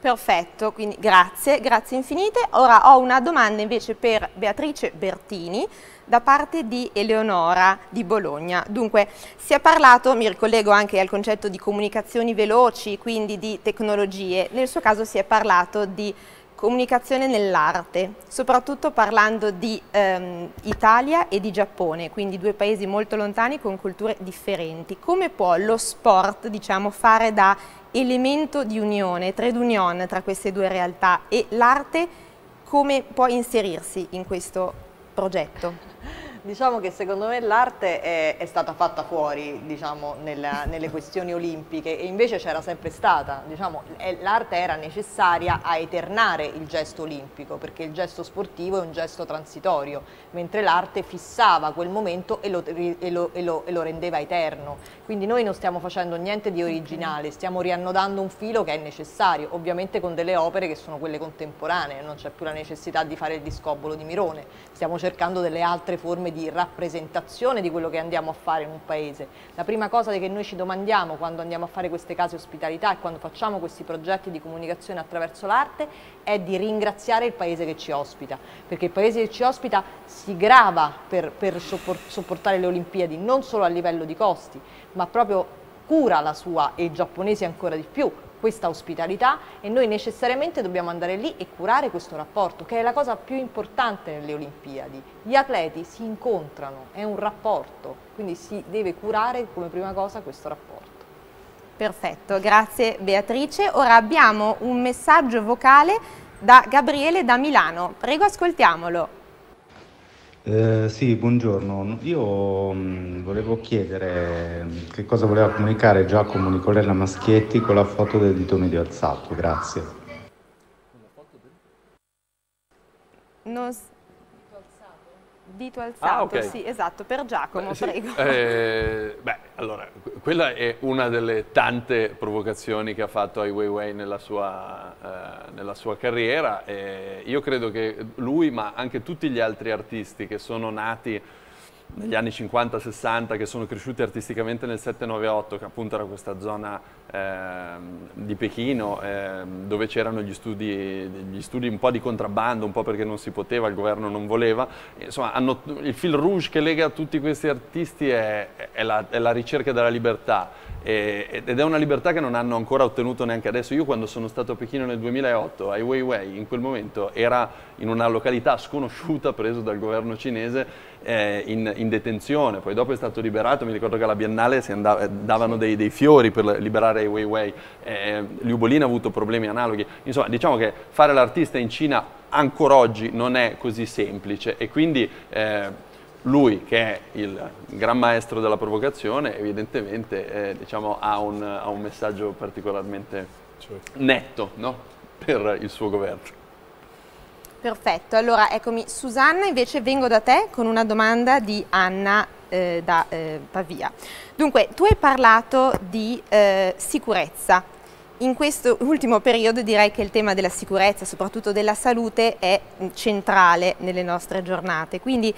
Perfetto, quindi grazie, grazie infinite. Ora ho una domanda invece per Beatrice Bertini da parte di Eleonora di Bologna. Dunque, si è parlato, mi ricollego anche al concetto di comunicazioni veloci, quindi di tecnologie, nel suo caso si è parlato di comunicazione nell'arte, soprattutto parlando di ehm, Italia e di Giappone, quindi due paesi molto lontani con culture differenti. Come può lo sport diciamo, fare da elemento di unione, trade union tra queste due realtà e l'arte come può inserirsi in questo progetto? [laughs] Diciamo che secondo me l'arte è, è, stata fatta fuori diciamo, nella, nelle questioni olimpiche e invece c'era sempre stata, diciamo, l'arte era necessaria a eternare il gesto olimpico perché il gesto sportivo è un gesto transitorio, mentre l'arte fissava quel momento e lo, e lo, e lo, e lo rendeva eterno. Quindi noi non stiamo facendo niente di originale, stiamo riannodando un filo che è necessario, ovviamente con delle opere che sono quelle contemporanee, non c'è più la necessità di fare il discobolo di Mirone, stiamo cercando delle altre forme di rappresentazione di quello che andiamo a fare in un paese. La prima cosa che noi ci domandiamo quando andiamo a fare queste case ospitalità e quando facciamo questi progetti di comunicazione attraverso l'arte è di ringraziare il paese che ci ospita, perché il paese che ci ospita si grava per, per sopportare le Olimpiadi, non solo a livello di costi, ma proprio cura la sua e i giapponesi ancora di più questa ospitalità e noi necessariamente dobbiamo andare lì e curare questo rapporto che è la cosa più importante nelle Olimpiadi. Gli atleti si incontrano, è un rapporto, quindi si deve curare come prima cosa questo rapporto. Perfetto, grazie Beatrice. Ora abbiamo un messaggio vocale da Gabriele da Milano, prego ascoltiamolo. Eh, sì, buongiorno. Io mh, mm, volevo chiedere mm, che cosa voleva comunicare Giacomo Nicolella Maschietti con la foto del dito medio alzato. Grazie. Con la foto del... Non, dito alzato, ah, okay. sì, esatto, per Giacomo, eh, sì. prego. Eh, beh, allora, quella è una delle tante provocazioni che ha fatto Ai Weiwei nella sua, eh, nella sua carriera. io credo che lui, ma anche tutti gli altri artisti che sono nati negli anni 50-60 che sono cresciuti artisticamente nel 798, che appunto era questa zona eh, di Pechino eh, dove c'erano gli studi, gli studi, un po' di contrabbando, un po' perché non si poteva, il governo non voleva. Insomma, hanno, il fil rouge che lega tutti questi artisti è, è, la, è la ricerca della libertà ed è una libertà che non hanno ancora ottenuto neanche adesso. Io quando sono stato a Pechino nel 2008, Ai Weiwei in quel momento era in una località sconosciuta preso dal governo cinese eh, in, in, detenzione, poi dopo è stato liberato, mi ricordo che alla Biennale si andava, davano dei, dei, fiori per liberare Ai Weiwei, eh, Liubolin ha avuto problemi analoghi, insomma diciamo che fare l'artista in Cina ancora oggi non è così semplice e quindi... Eh, lui che è il gran maestro della provocazione evidentemente eh, diciamo, ha, un, ha, un, messaggio particolarmente certo. netto no? per il suo governo. Perfetto, allora eccomi Susanna, invece vengo da te con una domanda di Anna eh, da eh, Pavia. Dunque, tu hai parlato di eh, sicurezza, in questo ultimo periodo direi che il tema della sicurezza, soprattutto della salute, è centrale nelle nostre giornate. Quindi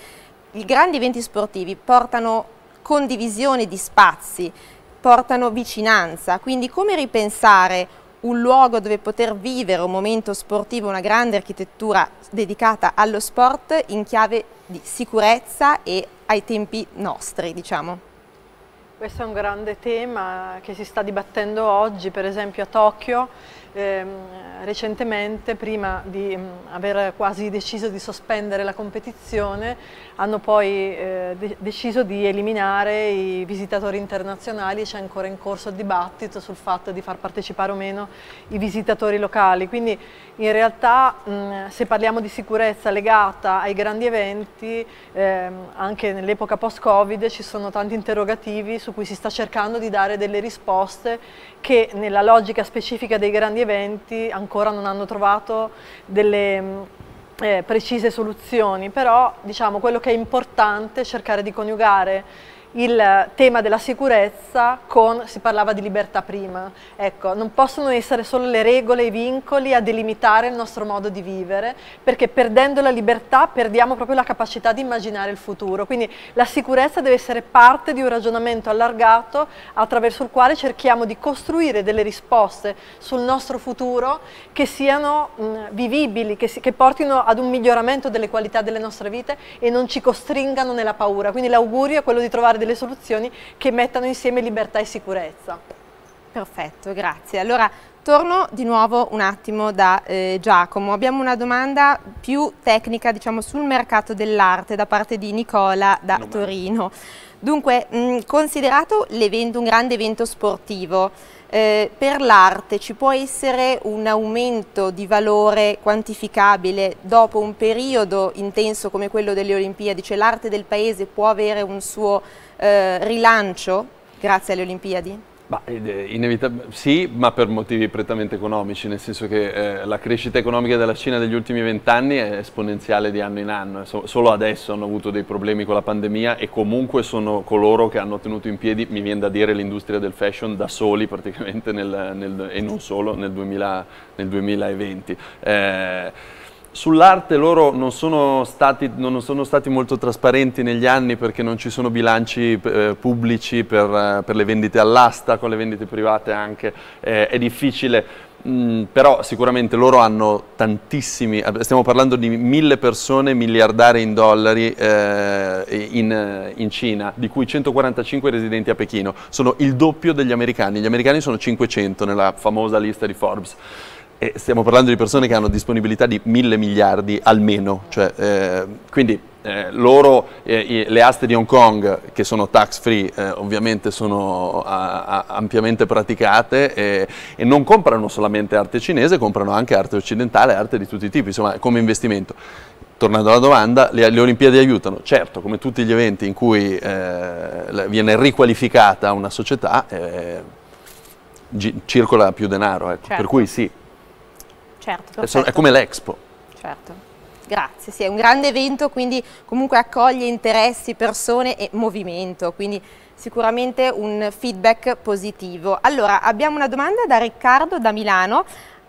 i grandi eventi sportivi portano condivisione di spazi, portano vicinanza, quindi come ripensare un luogo dove poter vivere un momento sportivo, una grande architettura dedicata allo sport in chiave di sicurezza e ai tempi nostri, diciamo. Questo è un grande tema che si sta dibattendo oggi, per esempio a Tokyo Ehm, recentemente, prima di mm, aver quasi deciso di sospendere la competizione, hanno poi eh, de deciso di eliminare i visitatori internazionali e c'è ancora in corso il dibattito sul fatto di far partecipare o meno i visitatori locali. Quindi in realtà mh, mm, se parliamo di sicurezza legata ai grandi eventi, ehm, anche nell'epoca post-Covid ci sono tanti interrogativi su cui si sta cercando di dare delle risposte che nella logica specifica dei grandi eventi eventi ancora non hanno trovato delle mm, eh, precise soluzioni, però diciamo, quello che è importante è cercare di coniugare il tema della sicurezza con, si parlava di libertà prima, ecco, non possono essere solo le regole e i vincoli a delimitare il nostro modo di vivere, perché perdendo la libertà perdiamo proprio la capacità di immaginare il futuro, quindi la sicurezza deve essere parte di un ragionamento allargato attraverso il quale cerchiamo di costruire delle risposte sul nostro futuro che siano mh, vivibili, che, si, che portino ad un miglioramento delle qualità delle nostre vite e non ci costringano nella paura, quindi l'augurio è quello di trovare delle soluzioni che mettano insieme libertà e sicurezza. Perfetto, grazie. Allora torno di nuovo un attimo da eh, Giacomo. Abbiamo una domanda più tecnica, diciamo, sul mercato dell'arte da parte di Nicola da no Torino. Dunque, mh, mm, considerato un grande evento sportivo, eh, per l'arte ci può essere un aumento di valore quantificabile dopo un periodo intenso come quello delle Olimpiadi? Cioè l'arte del paese può avere un suo eh, rilancio grazie alle Olimpiadi? Bah, eh, sì, ma per motivi prettamente economici, nel senso che eh, la crescita economica della Cina degli ultimi vent'anni è esponenziale di anno in anno, eh, so solo adesso hanno avuto dei problemi con la pandemia e comunque sono coloro che hanno tenuto in piedi, mi viene da dire, l'industria del fashion da soli praticamente nel, nel, e non solo nel, 2000, nel 2020. Eh, Sull'arte loro non sono, stati, non sono, stati, molto trasparenti negli anni perché non ci sono bilanci eh, pubblici per, eh, per, le vendite all'asta, con le vendite private anche, eh, è difficile, mm, però sicuramente loro hanno tantissimi, stiamo parlando di mille persone miliardari in dollari eh, in, eh, in Cina, di cui 145 residenti a Pechino, sono il doppio degli americani, gli americani sono 500 nella famosa lista di Forbes e stiamo parlando di persone che hanno disponibilità di mille miliardi almeno, cioè, eh, quindi eh, loro, eh, le aste di Hong Kong che sono tax free eh, ovviamente sono a, a, ampiamente praticate e, e, non comprano solamente arte cinese, comprano anche arte occidentale, arte di tutti i tipi, insomma come investimento. Tornando alla domanda, le, le Olimpiadi aiutano? Certo, come tutti gli eventi in cui eh, viene riqualificata una società, eh, circola più denaro, ecco. certo. per cui sì. Certo, perfetto. È come l'Expo. Certo. Grazie, sì, è un grande evento, quindi comunque accoglie interessi, persone e movimento, quindi sicuramente un feedback positivo. Allora, abbiamo una domanda da Riccardo da Milano.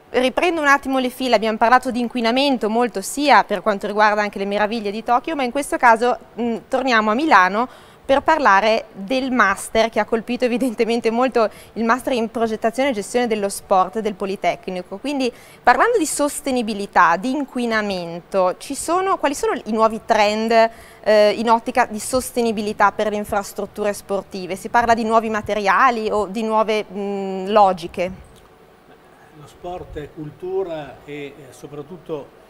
Riprendo un attimo le file, abbiamo parlato di inquinamento molto sia per quanto riguarda anche le meraviglie di Tokyo, ma in questo caso mh, torniamo a Milano per parlare del master che ha colpito evidentemente molto il master in progettazione e gestione dello sport del Politecnico. Quindi parlando di sostenibilità, di inquinamento, sono, quali sono i nuovi trend eh, in ottica di sostenibilità per le infrastrutture sportive? Si parla di nuovi materiali o di nuove mh, logiche? Lo sport è cultura e eh, soprattutto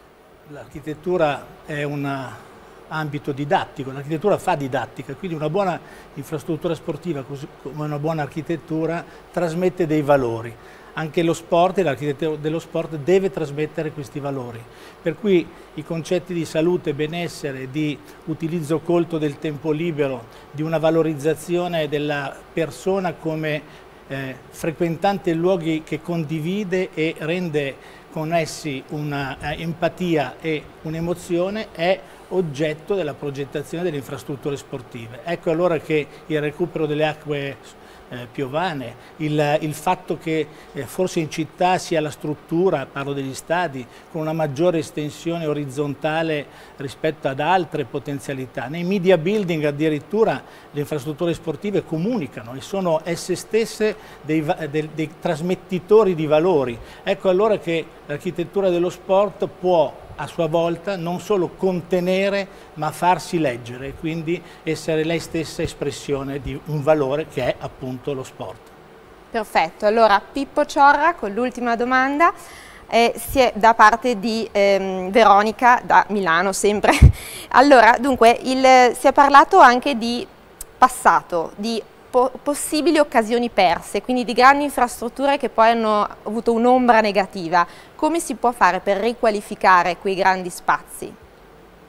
l'architettura è una ambito didattico, l'architettura fa didattica, quindi una buona infrastruttura sportiva così come una buona architettura trasmette dei valori. Anche lo sport e l'architettura dello sport deve trasmettere questi valori, per cui i concetti di salute, benessere, di utilizzo colto del tempo libero, di una valorizzazione della persona come eh, frequentante luoghi che condivide e rende con essi un'empatia eh, e un'emozione è oggetto della progettazione delle infrastrutture sportive. Ecco allora che il recupero delle acque eh, piovane, il, il, fatto che eh, forse in città sia la struttura, parlo degli stadi, con una maggiore estensione orizzontale rispetto ad altre potenzialità. Nei media building addirittura le infrastrutture sportive comunicano e sono esse stesse dei, dei, dei trasmettitori di valori. Ecco allora che l'architettura dello sport può a sua volta non solo contenere ma farsi leggere, quindi essere lei stessa espressione di un valore che è appunto lo sport. Perfetto, allora Pippo Ciorra con l'ultima domanda. Eh, si è da parte di ehm, Veronica da Milano sempre. [laughs] Allora, dunque, il, si è parlato anche di passato, di po possibili occasioni perse, quindi di grandi infrastrutture che poi hanno avuto un'ombra negativa. Come si può fare per riqualificare quei grandi spazi?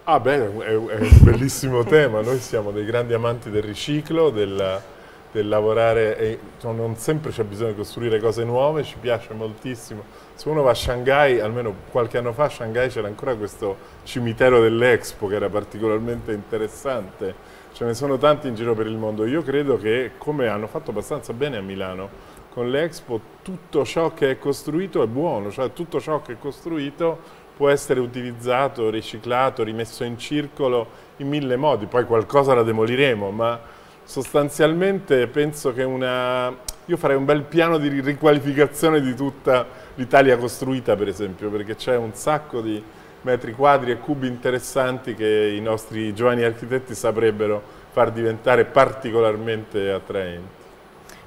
Ah bene, è, è un bellissimo [laughs] tema, noi siamo dei grandi amanti del riciclo, del, del lavorare, e, cioè, non sempre c'è bisogno di costruire cose nuove, ci piace moltissimo. Se uno va a Shanghai, almeno qualche anno fa a Shanghai c'era ancora questo cimitero dell'Expo che era particolarmente interessante ce ne sono tanti in giro per il mondo. Io credo che, come hanno fatto abbastanza bene a Milano, con l'Expo tutto ciò che è costruito è buono, cioè tutto ciò che è costruito può essere utilizzato, riciclato, rimesso in circolo in mille modi, poi qualcosa la demoliremo, ma sostanzialmente penso che una... io farei un bel piano di riqualificazione di tutta l'Italia costruita per esempio, perché c'è un sacco di metri quadri e cubi interessanti che i nostri giovani architetti saprebbero far diventare particolarmente attraenti.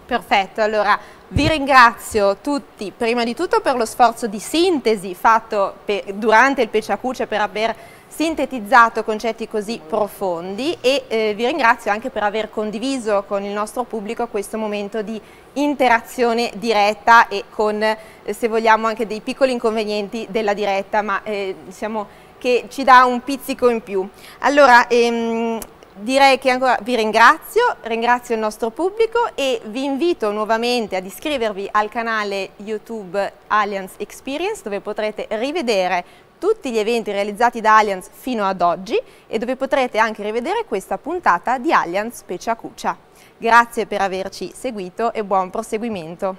Perfetto, allora vi ringrazio tutti prima di tutto per lo sforzo di sintesi fatto per, durante il Pesciacuce per aver sintetizzato concetti così profondi e eh, vi ringrazio anche per aver condiviso con il nostro pubblico questo momento di interazione diretta e con, eh, se vogliamo, anche dei piccoli inconvenienti della diretta, ma eh, diciamo che ci dà un pizzico in più. Allora, ehm, direi che ancora vi ringrazio, ringrazio il nostro pubblico e vi invito nuovamente ad iscrivervi al canale YouTube Alliance Experience dove potrete rivedere tutti gli eventi realizzati da Alliance fino ad oggi e dove potrete anche rivedere questa puntata di Alliance Specie Acucia. Grazie per averci seguito e buon proseguimento.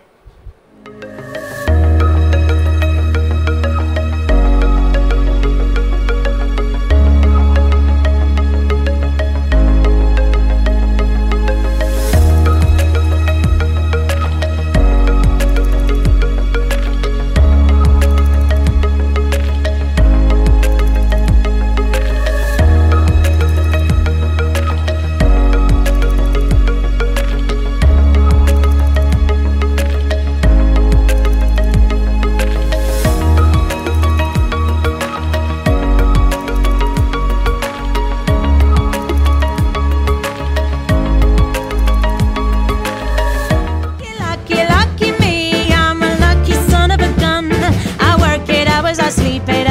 I sleep it.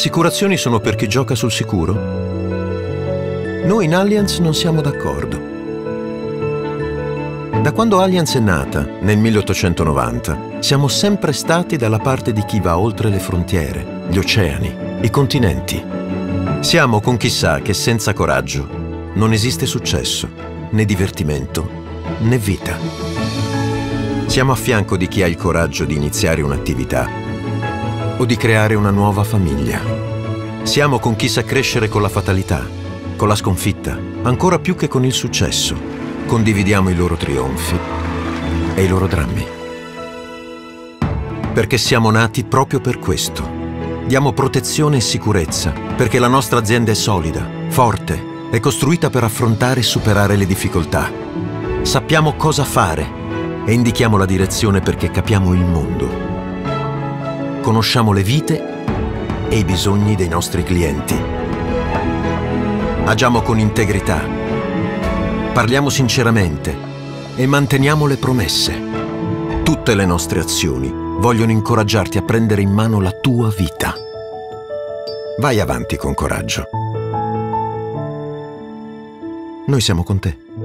assicurazioni sono per chi gioca sul sicuro? Noi in Allianz non siamo d'accordo. Da quando Allianz è nata, nel 1890, siamo sempre stati dalla parte di chi va oltre le frontiere, gli oceani, i continenti. Siamo con chi sa che senza coraggio non esiste successo, né divertimento, né vita. Siamo a fianco di chi ha il coraggio di iniziare un'attività o di creare una nuova famiglia. Siamo con chi sa crescere con la fatalità, con la sconfitta, ancora più che con il successo. Condividiamo i loro trionfi e i loro drammi. Perché siamo nati proprio per questo. Diamo protezione e sicurezza, perché la nostra azienda è solida, forte, è costruita per affrontare e superare le difficoltà. Sappiamo cosa fare e indichiamo la direzione perché capiamo il mondo conosciamo le vite e i bisogni dei nostri clienti. Agiamo con integrità, parliamo sinceramente e manteniamo le promesse. Tutte le nostre azioni vogliono incoraggiarti a prendere in mano la tua vita. Vai avanti con coraggio. Noi siamo con te.